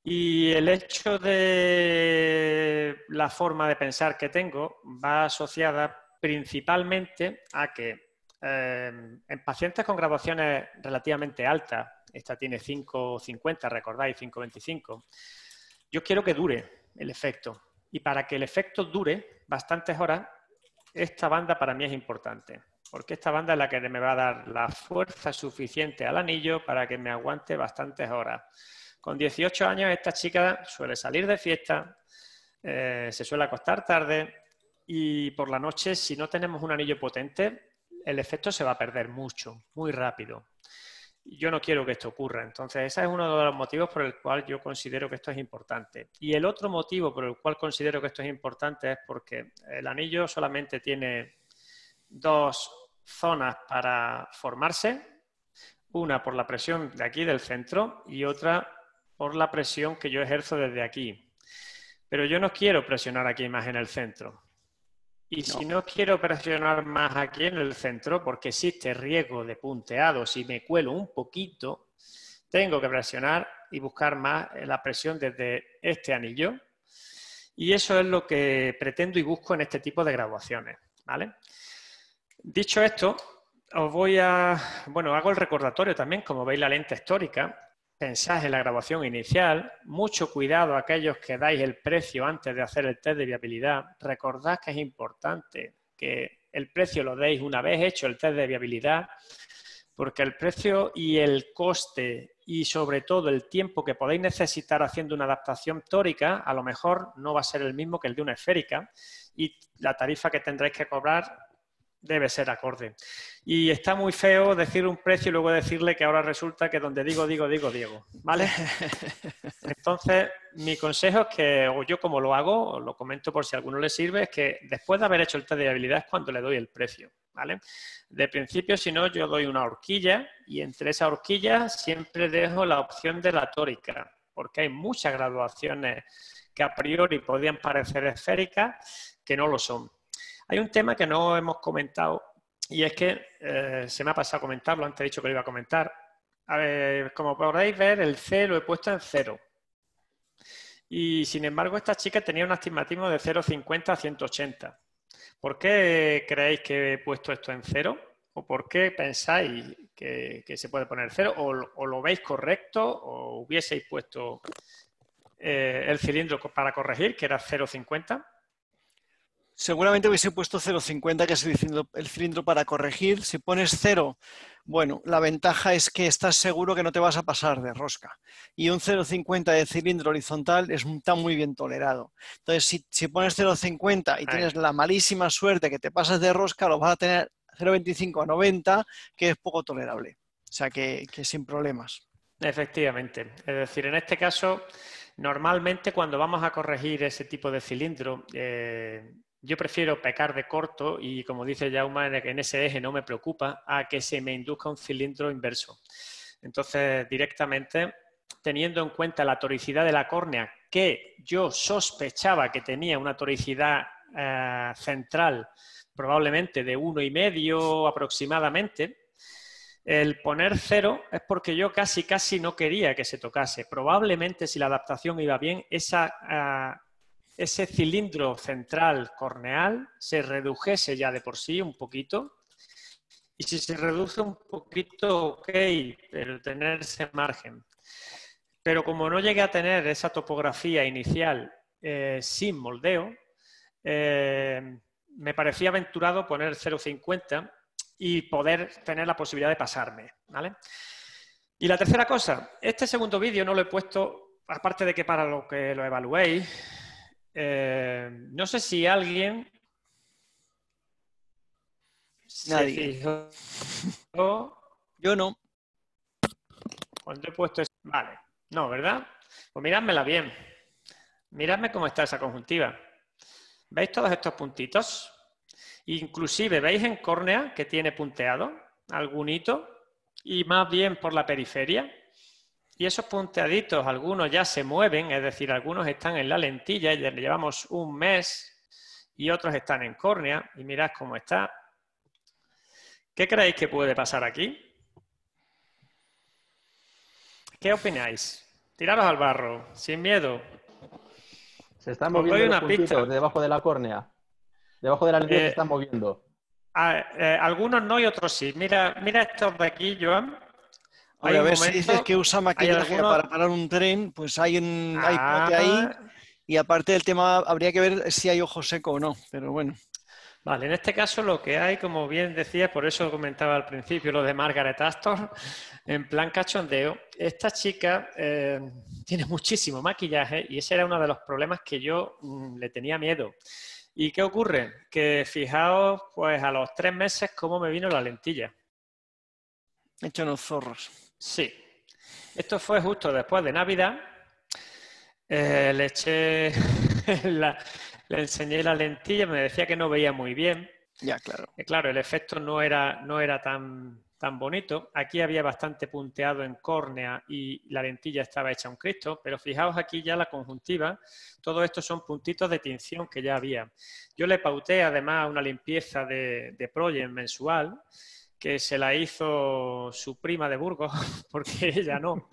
Y el hecho de la forma de pensar que tengo va asociada principalmente a que em, en pacientes con graduaciones relativamente altas, esta tiene 5,50, recordáis, 5,25, yo quiero que dure el efecto. Y para que el efecto dure bastantes horas, esta banda para mí es importante, porque esta banda es la que me va a dar la fuerza suficiente al anillo para que me aguante bastantes horas. Con 18 años esta chica suele salir de fiesta, eh, se suele acostar tarde, y por la noche, si no tenemos un anillo potente, el efecto se va a perder mucho, muy rápido. Yo no quiero que esto ocurra. Entonces, ese es uno de los motivos por el cual yo considero que esto es importante. Y el otro motivo por el cual considero que esto es importante es porque el anillo solamente tiene dos zonas para formarse, una por la presión de aquí del centro y otra por la presión que yo ejerzo desde aquí. Pero yo no quiero presionar aquí más en el centro. Y si no quiero presionar más aquí en el centro, porque existe riesgo de punteado, si me cuelo un poquito, tengo que presionar y buscar más la presión desde este anillo. Y eso es lo que pretendo y busco en este tipo de graduaciones. Dicho esto, os voy a... Bueno, hago el recordatorio también, como veis la lente histórica mensaje en la grabación inicial, mucho cuidado aquellos que dais el precio antes de hacer el test de viabilidad. Recordad que es importante que el precio lo deis una vez hecho el test de viabilidad, porque el precio y el coste y sobre todo el tiempo que podéis necesitar haciendo una adaptación tórica a lo mejor no va a ser el mismo que el de una esférica y la tarifa que tendréis que cobrar debe ser acorde. Y está muy feo decir un precio y luego decirle que ahora resulta que donde digo, digo, digo, Diego. ¿Vale? Entonces, mi consejo es que, o yo como lo hago, lo comento por si a alguno le sirve, es que después de haber hecho el test de habilidad es cuando le doy el precio. ¿Vale? De principio, si no, yo doy una horquilla y entre esa horquilla siempre dejo la opción de la tórica, porque hay muchas graduaciones que a priori podían parecer esféricas que no lo son. Hay un tema que no hemos comentado y es que eh, se me ha pasado a comentarlo, antes he dicho que lo iba a comentar. A ver, como podréis ver, el C lo he puesto en cero. Y sin embargo, esta chica tenía un astigmatismo de 0,50 a 180. ¿Por qué creéis que he puesto esto en cero? ¿O por qué pensáis que, se puede poner cero? ¿O, lo veis correcto? ¿O hubieseis puesto eh, el cilindro para corregir, que era 0,50? Seguramente hubiese puesto 0,50, que es el cilindro, el cilindro, para corregir. Si pones 0, bueno, la ventaja es que estás seguro que no te vas a pasar de rosca. Y un 0,50 de cilindro horizontal está muy bien tolerado. Entonces, si, pones 0,50 y tienes la malísima suerte que te pasas de rosca, lo vas a tener 0,25 a 90, que es poco tolerable. O sea, que, sin problemas. Efectivamente. Es decir, en este caso... Normalmente cuando vamos a corregir ese tipo de cilindro, eh, yo prefiero pecar de corto y, como dice Jaume, en ese eje no me preocupa a que se me induzca un cilindro inverso. Entonces, directamente, teniendo en cuenta la toricidad de la córnea, que yo sospechaba que tenía una toricidad eh, central probablemente de uno y medio aproximadamente, el poner cero es porque yo casi, casi no quería que se tocase. Probablemente si la adaptación iba bien, esa ah, ese cilindro central corneal se redujese ya de por sí un poquito. Y si se reduce un poquito, ok, pero tener ese margen. Pero como no llegué a tener esa topografía inicial eh, sin moldeo, eh, me parecía aventurado poner 0,50 y poder tener la posibilidad de pasarme. Y la tercera cosa, este segundo vídeo no lo he puesto, aparte de que para lo que lo evaluéis, eh, no sé si alguien Nadie. Yo no. Pues he puesto? Vale. No, ¿verdad? Pues miradmela bien. Miradme cómo está esa conjuntiva. ¿Veis todos estos puntitos? Inclusive, ¿veis en córnea que tiene punteado algún hito? Y más bien por la periferia. Y esos punteaditos, algunos ya se mueven, es decir, algunos están en la lentilla y llevamos un mes y otros están en córnea y mirad cómo está. ¿Qué creéis que puede pasar aquí? ¿Qué opináis? Tiraros al barro, sin miedo. Se están moviendo los una debajo de la córnea. Debajo de la lentilla eh, se están moviendo. Eh, algunos no y otros sí. Mira, mira estos de aquí, Joan a ver, si dices que usa maquillaje para parar un tren, pues hay un hay ahí. Ah. Y aparte del tema, habría que ver si hay ojo seco o no, pero bueno. Vale, en este caso lo que hay, como bien decía, por eso comentaba al principio lo de Margaret Astor, en plan cachondeo, esta chica eh, tiene muchísimo maquillaje y ese era uno de los problemas que yo mm, le tenía miedo. ¿Y qué ocurre? Que fijaos, pues a los tres meses cómo me vino la lentilla. He hecho unos zorros. Sí. Esto fue justo después de Navidad. Eh, le enseñé la lentilla, me decía que no veía muy bien. Ya, claro. Eh, claro, el efecto no era, no era tan, bonito. Aquí había bastante punteado en córnea y la lentilla estaba hecha un Cristo, pero fijaos aquí ya la conjuntiva. Todo esto son puntitos de tinción que ya había. Yo le pauté además una limpieza de, de mensual que se la hizo su prima de Burgos, porque ella no.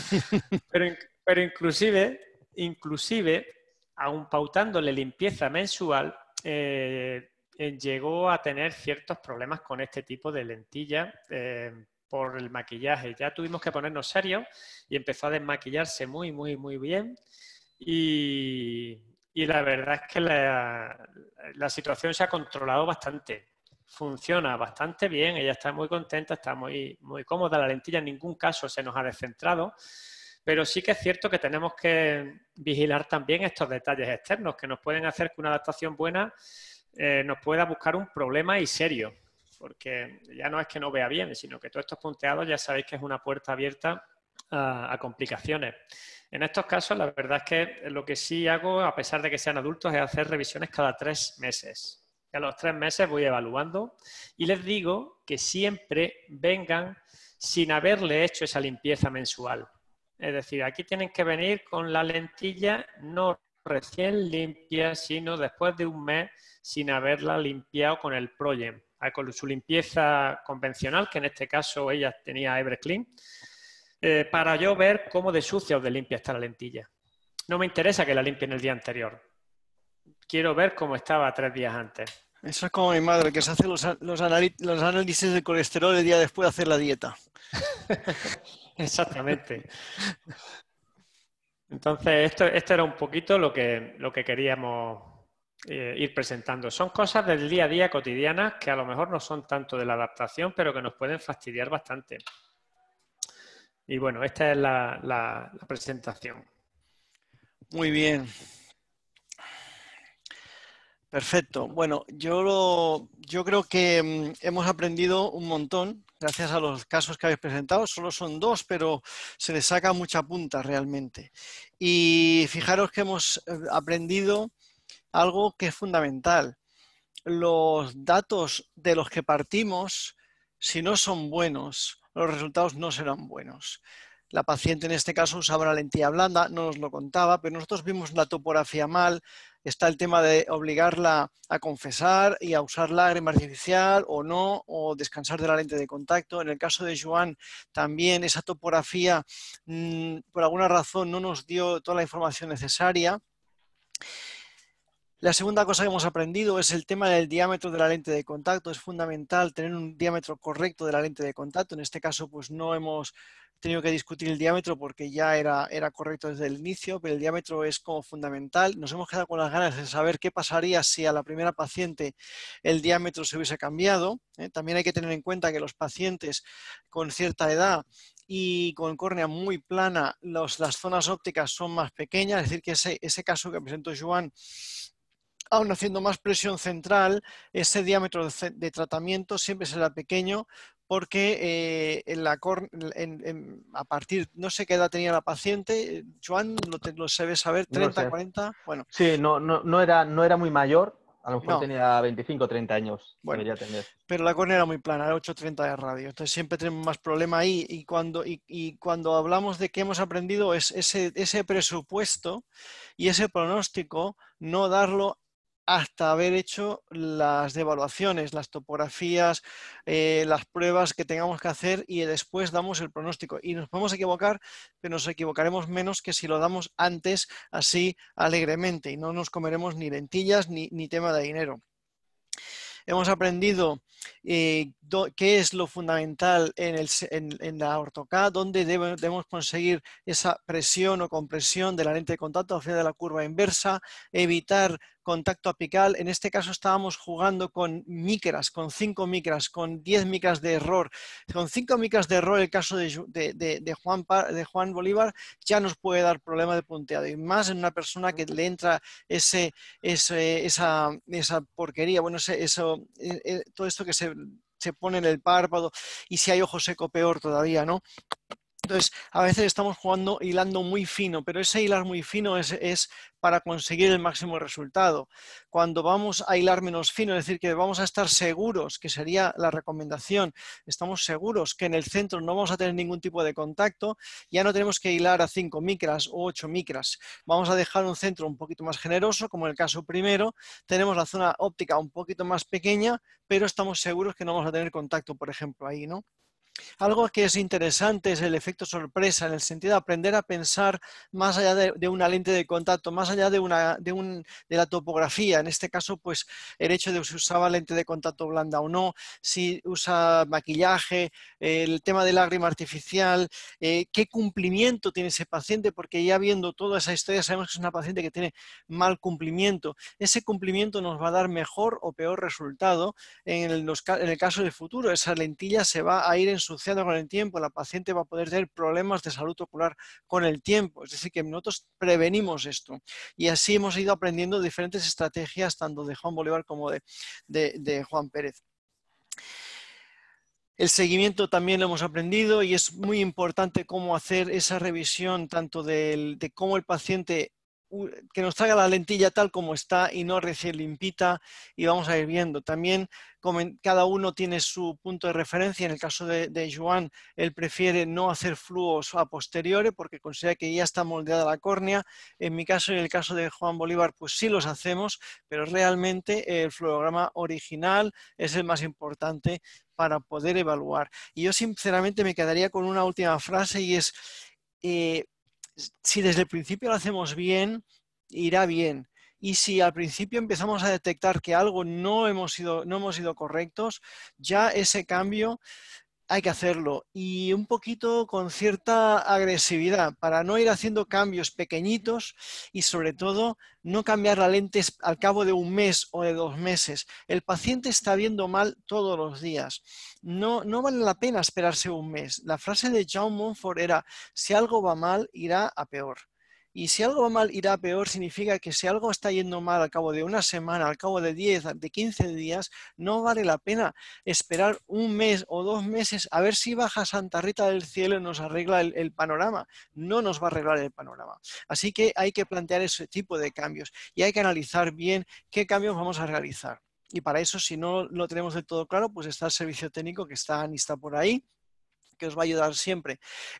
Pero, inclusive, inclusive, aun pautándole limpieza mensual, eh, eh, llegó a tener ciertos problemas con este tipo de lentilla eh, por el maquillaje. Ya tuvimos que ponernos serios y empezó a desmaquillarse muy, muy, muy bien. Y, la verdad es que la, situación se ha controlado bastante funciona bastante bien, ella está muy contenta, está muy, muy cómoda, la lentilla en ningún caso se nos ha descentrado, pero sí que es cierto que tenemos que vigilar también estos detalles externos que nos pueden hacer que una adaptación buena eh, nos pueda buscar un problema y serio, porque ya no es que no vea bien, sino que todos estos punteados ya sabéis que es una puerta abierta a, complicaciones. En estos casos, la verdad es que lo que sí hago, a pesar de que sean adultos, es hacer revisiones cada tres meses a los tres meses voy evaluando y les digo que siempre vengan sin haberle hecho esa limpieza mensual. Es decir, aquí tienen que venir con la lentilla no recién limpia, sino después de un mes sin haberla limpiado con el Proyem, ah, con su limpieza convencional, que en este caso ella tenía Everclean, eh, para yo ver cómo de sucia o de limpia está la lentilla. No me interesa que la limpien el día anterior. Quiero ver cómo estaba tres días antes. Eso es como mi madre, que se hace los, análisis de colesterol el día después de hacer la dieta. Exactamente. Entonces, esto, era un poquito lo que, lo que queríamos eh, ir presentando. Son cosas del día a día cotidianas que a lo mejor no son tanto de la adaptación, pero que nos pueden fastidiar bastante. Y bueno, esta es la, la, la presentación. Muy bien. Perfecto. Bueno, yo, creo que mm, hemos aprendido un montón gracias a los casos que habéis presentado. Solo son dos, pero se les saca mucha punta realmente. Y fijaros que hemos eh, aprendido algo que es fundamental. Los datos de los que partimos, si no son buenos, los resultados no serán buenos. La paciente en este caso usaba una lentilla blanda, no nos lo contaba, pero nosotros vimos la topografía mal, está el tema de obligarla a confesar y a usar lágrima artificial o no, o descansar de la lente de contacto. En el caso de Joan, también esa topografía, mm, por alguna razón, no nos dio toda la información necesaria. La segunda cosa que hemos aprendido es el tema del diámetro de la lente de contacto. Es fundamental tener un diámetro correcto de la lente de contacto. En este caso, pues no hemos tenido que discutir el diámetro porque ya era, era correcto desde el inicio, pero el diámetro es como fundamental. Nos hemos quedado con las ganas de saber qué pasaría si a la primera paciente el diámetro se hubiese cambiado. ¿eh? También hay que tener en cuenta que los pacientes con cierta edad y con córnea muy plana, las zonas ópticas son más pequeñas, es decir, que ese, ese caso que presentó Joan aún haciendo más presión central, ese diámetro de tratamiento siempre será pequeño porque eh, en la en, a partir, no sé qué edad tenía la paciente, eh, Juan lo, te, se saber, 30, 40, bueno. Sí, no, no, era, no era muy mayor, a lo mejor tenía 25 30 años, bueno, debería Pero la córnea era muy plana, era 8.30 de radio, entonces siempre tenemos más problema ahí y cuando, y, y cuando hablamos de qué hemos aprendido es ese, ese presupuesto y ese pronóstico, no darlo hasta haber hecho las devaluaciones, las topografías, eh, las pruebas que tengamos que hacer y después damos el pronóstico. Y nos podemos equivocar, pero nos equivocaremos menos que si lo damos antes así alegremente y no nos comeremos ni lentillas ni, tema de dinero. Hemos aprendido eh, qué es lo fundamental en, el, en, la ortoca dónde debemos conseguir esa presión o compresión de la lente de contacto hacia de la curva inversa, evitar contacto apical. En este caso estábamos jugando con micras, con 5 micras, con 10 micras de error. Con 5 micras de error, el caso de, Juan, de Juan Bolívar ya nos puede dar problema de punteado. Y más en una persona que le entra ese, esa, esa, porquería, bueno, eso, e, e, todo esto que se, se pone en el párpado y si hay ojo seco, peor todavía, ¿no? Entonces, a veces estamos jugando hilando muy fino, pero ese hilar muy fino es, para conseguir el máximo resultado. Cuando vamos a hilar menos fino, es decir, que vamos a estar seguros, que sería la recomendación, estamos seguros que en el centro no vamos a tener ningún tipo de contacto, ya no tenemos que hilar a 5 micras o 8 micras. Vamos a dejar un centro un poquito más generoso, como en el caso primero. Tenemos la zona óptica un poquito más pequeña, pero estamos seguros que no vamos a tener contacto, por ejemplo, ahí, ¿no? Algo que es interesante es el efecto sorpresa, en el sentido de aprender a pensar más allá de, una lente de contacto, más allá de, una, de, un, de, la topografía. En este caso, pues el hecho de si usaba lente de contacto blanda o no, si usa maquillaje, el tema de lágrima artificial, eh, qué cumplimiento tiene ese paciente, porque ya viendo toda esa historia sabemos que es una paciente que tiene mal cumplimiento. Ese cumplimiento nos va a dar mejor o peor resultado en el, en el caso del futuro. Esa lentilla se va a ir en ensuciando con el tiempo, la paciente va a poder tener problemas de salud ocular con el tiempo. Es decir, que nosotros prevenimos esto. Y así hemos ido aprendiendo diferentes estrategias, tanto de Juan Bolívar como de, Juan Pérez. El seguimiento también lo hemos aprendido y es muy importante cómo hacer esa revisión tanto de cómo el paciente que nos traiga la lentilla tal como está y no recién limpita y vamos a ir viendo. También cada uno tiene su punto de referencia. En el caso de, Joan, él prefiere no hacer fluos a posteriores porque considera que ya está moldeada la córnea. En mi caso en el caso de Juan Bolívar, pues sí los hacemos, pero realmente el fluorograma original es el más importante para poder evaluar. Y yo sinceramente me quedaría con una última frase y es... Eh, si desde el principio lo hacemos bien, irá bien. Y si al principio empezamos a detectar que algo no hemos sido, no hemos sido correctos, ya ese cambio hay que hacerlo y un poquito con cierta agresividad para no ir haciendo cambios pequeñitos y sobre todo no cambiar la lente al cabo de un mes o de dos meses. El paciente está viendo mal todos los días. No, no vale la pena esperarse un mes. La frase de John Monfort era, si algo va mal, irá a peor. Y si algo va mal irá peor, significa que si algo está yendo mal al cabo de una semana, al cabo de 10, de 15 días, no vale la pena esperar un mes o dos meses a ver si baja Santa Rita del cielo y nos arregla el, panorama. No nos va a arreglar el panorama. Así que hay que plantear ese tipo de cambios y hay que analizar bien qué cambios vamos a realizar. Y para eso, si no lo tenemos del todo claro, pues está el servicio técnico que está, está por ahí que os va a ayudar siempre.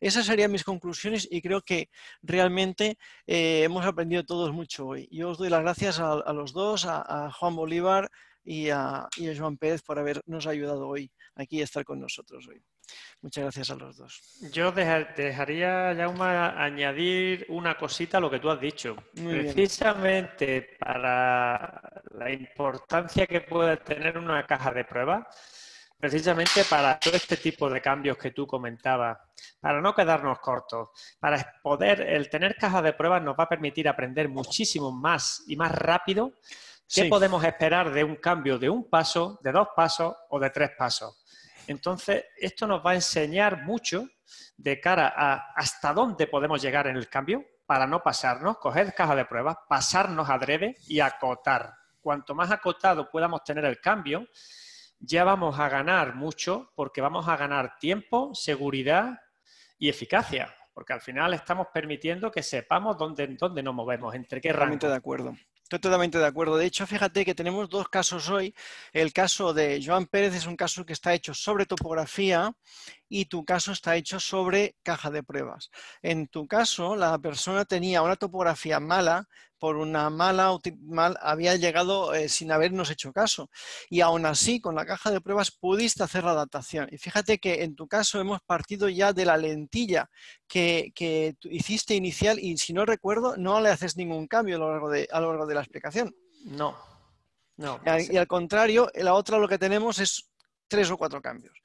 Esas serían mis conclusiones y creo que realmente eh, hemos aprendido todos mucho hoy. Yo os doy las gracias a, los dos, a, Juan Bolívar y a, Joan Pérez por habernos ayudado hoy aquí a estar con nosotros hoy. Muchas gracias a los dos. Yo te dejaría, Jauma, añadir una cosita a lo que tú has dicho. Precisamente para la importancia que puede tener una caja de pruebas, precisamente para todo este tipo de cambios que tú comentabas, para no quedarnos cortos, para poder, el tener caja de pruebas nos va a permitir aprender muchísimo más y más rápido qué podemos esperar de un cambio de un paso, de dos pasos o de tres pasos. Entonces, esto nos va a enseñar mucho de cara a hasta dónde podemos llegar en el cambio para no pasarnos, coger caja de pruebas, pasarnos a breve y acotar. Cuanto más acotado podamos tener el cambio, ya vamos a ganar mucho porque vamos a ganar tiempo, seguridad y eficacia, porque al final estamos permitiendo que sepamos dónde, dónde nos movemos, entre qué rango. de acuerdo. Estoy totalmente de acuerdo. De hecho, fíjate que tenemos dos casos hoy. El caso de Joan Pérez es un caso que está hecho sobre topografía y tu caso está hecho sobre caja de pruebas. En tu caso, la persona tenía una topografía mala, por una mala, mal, había llegado eh, sin habernos hecho caso. Y aún así, con la caja de pruebas pudiste hacer la adaptación. Y fíjate que en tu caso hemos partido ya de la lentilla que, hiciste inicial y si no recuerdo, no le haces ningún cambio a lo largo de, a lo largo de la explicación. No. No, y al contrario, la otra lo que tenemos es tres o cuatro cambios.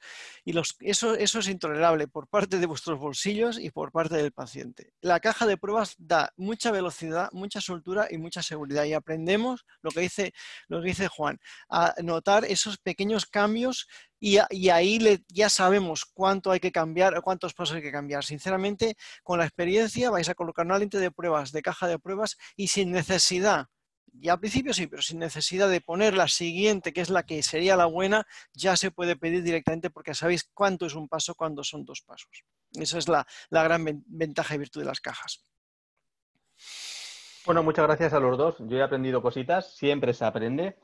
Y los, eso, eso es intolerable por parte de vuestros bolsillos y por parte del paciente. La caja de pruebas da mucha velocidad, mucha soltura y mucha seguridad. Y aprendemos lo que dice, lo que dice Juan, a notar esos pequeños cambios y, ahí ya sabemos cuánto hay que cambiar cuántos pasos hay que cambiar. Sinceramente, con la experiencia vais a colocar una lente de pruebas, de caja de pruebas y sin necesidad y al principio sí, pero sin necesidad de poner la siguiente, que es la que sería la buena, ya se puede pedir directamente porque sabéis cuánto es un paso cuando son dos pasos. Esa es la, gran ventaja y virtud de las cajas. Bueno, muchas gracias a los dos. Yo he aprendido cositas, siempre se aprende.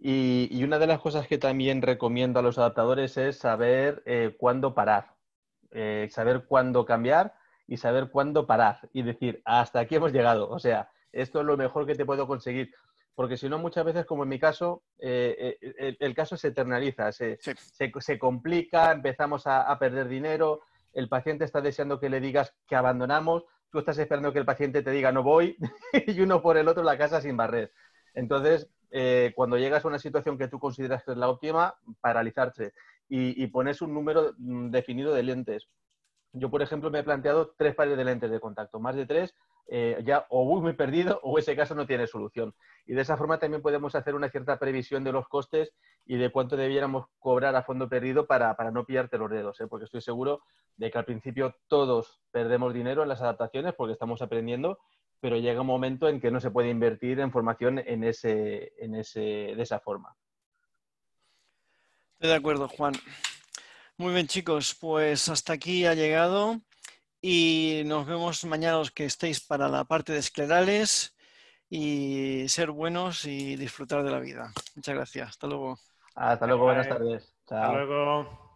Y, una de las cosas que también recomiendo a los adaptadores es saber eh, cuándo parar, eh, saber cuándo cambiar y saber cuándo parar y decir, hasta aquí hemos llegado. O sea, esto es lo mejor que te puedo conseguir. Porque si no, muchas veces, como en mi caso, eh, eh, el, caso se eternaliza, se, complica, empezamos a, perder dinero, el paciente está deseando que le digas que abandonamos, tú estás esperando que el paciente te diga no voy y uno por el otro la casa sin barrer. Entonces, eh, cuando llegas a una situación que tú consideras que es la óptima, paralizarse y, pones un número mm, definido de lentes. Yo, por ejemplo, me he planteado tres pares de lentes de contacto, más de tres eh, ya o muy perdido o ese caso no tiene solución. Y de esa forma también podemos hacer una cierta previsión de los costes y de cuánto debiéramos cobrar a fondo perdido para, para no pillarte los dedos, ¿eh? porque estoy seguro de que al principio todos perdemos dinero en las adaptaciones porque estamos aprendiendo, pero llega un momento en que no se puede invertir en formación en ese, en de esa forma. Estoy de acuerdo, Juan. Muy bien, chicos, pues hasta aquí ha llegado y nos vemos mañana los que estéis para la parte de esclerales y ser buenos y disfrutar de la vida. Muchas gracias. Hasta luego. Hasta luego, buenas tardes. Chao. Hasta luego.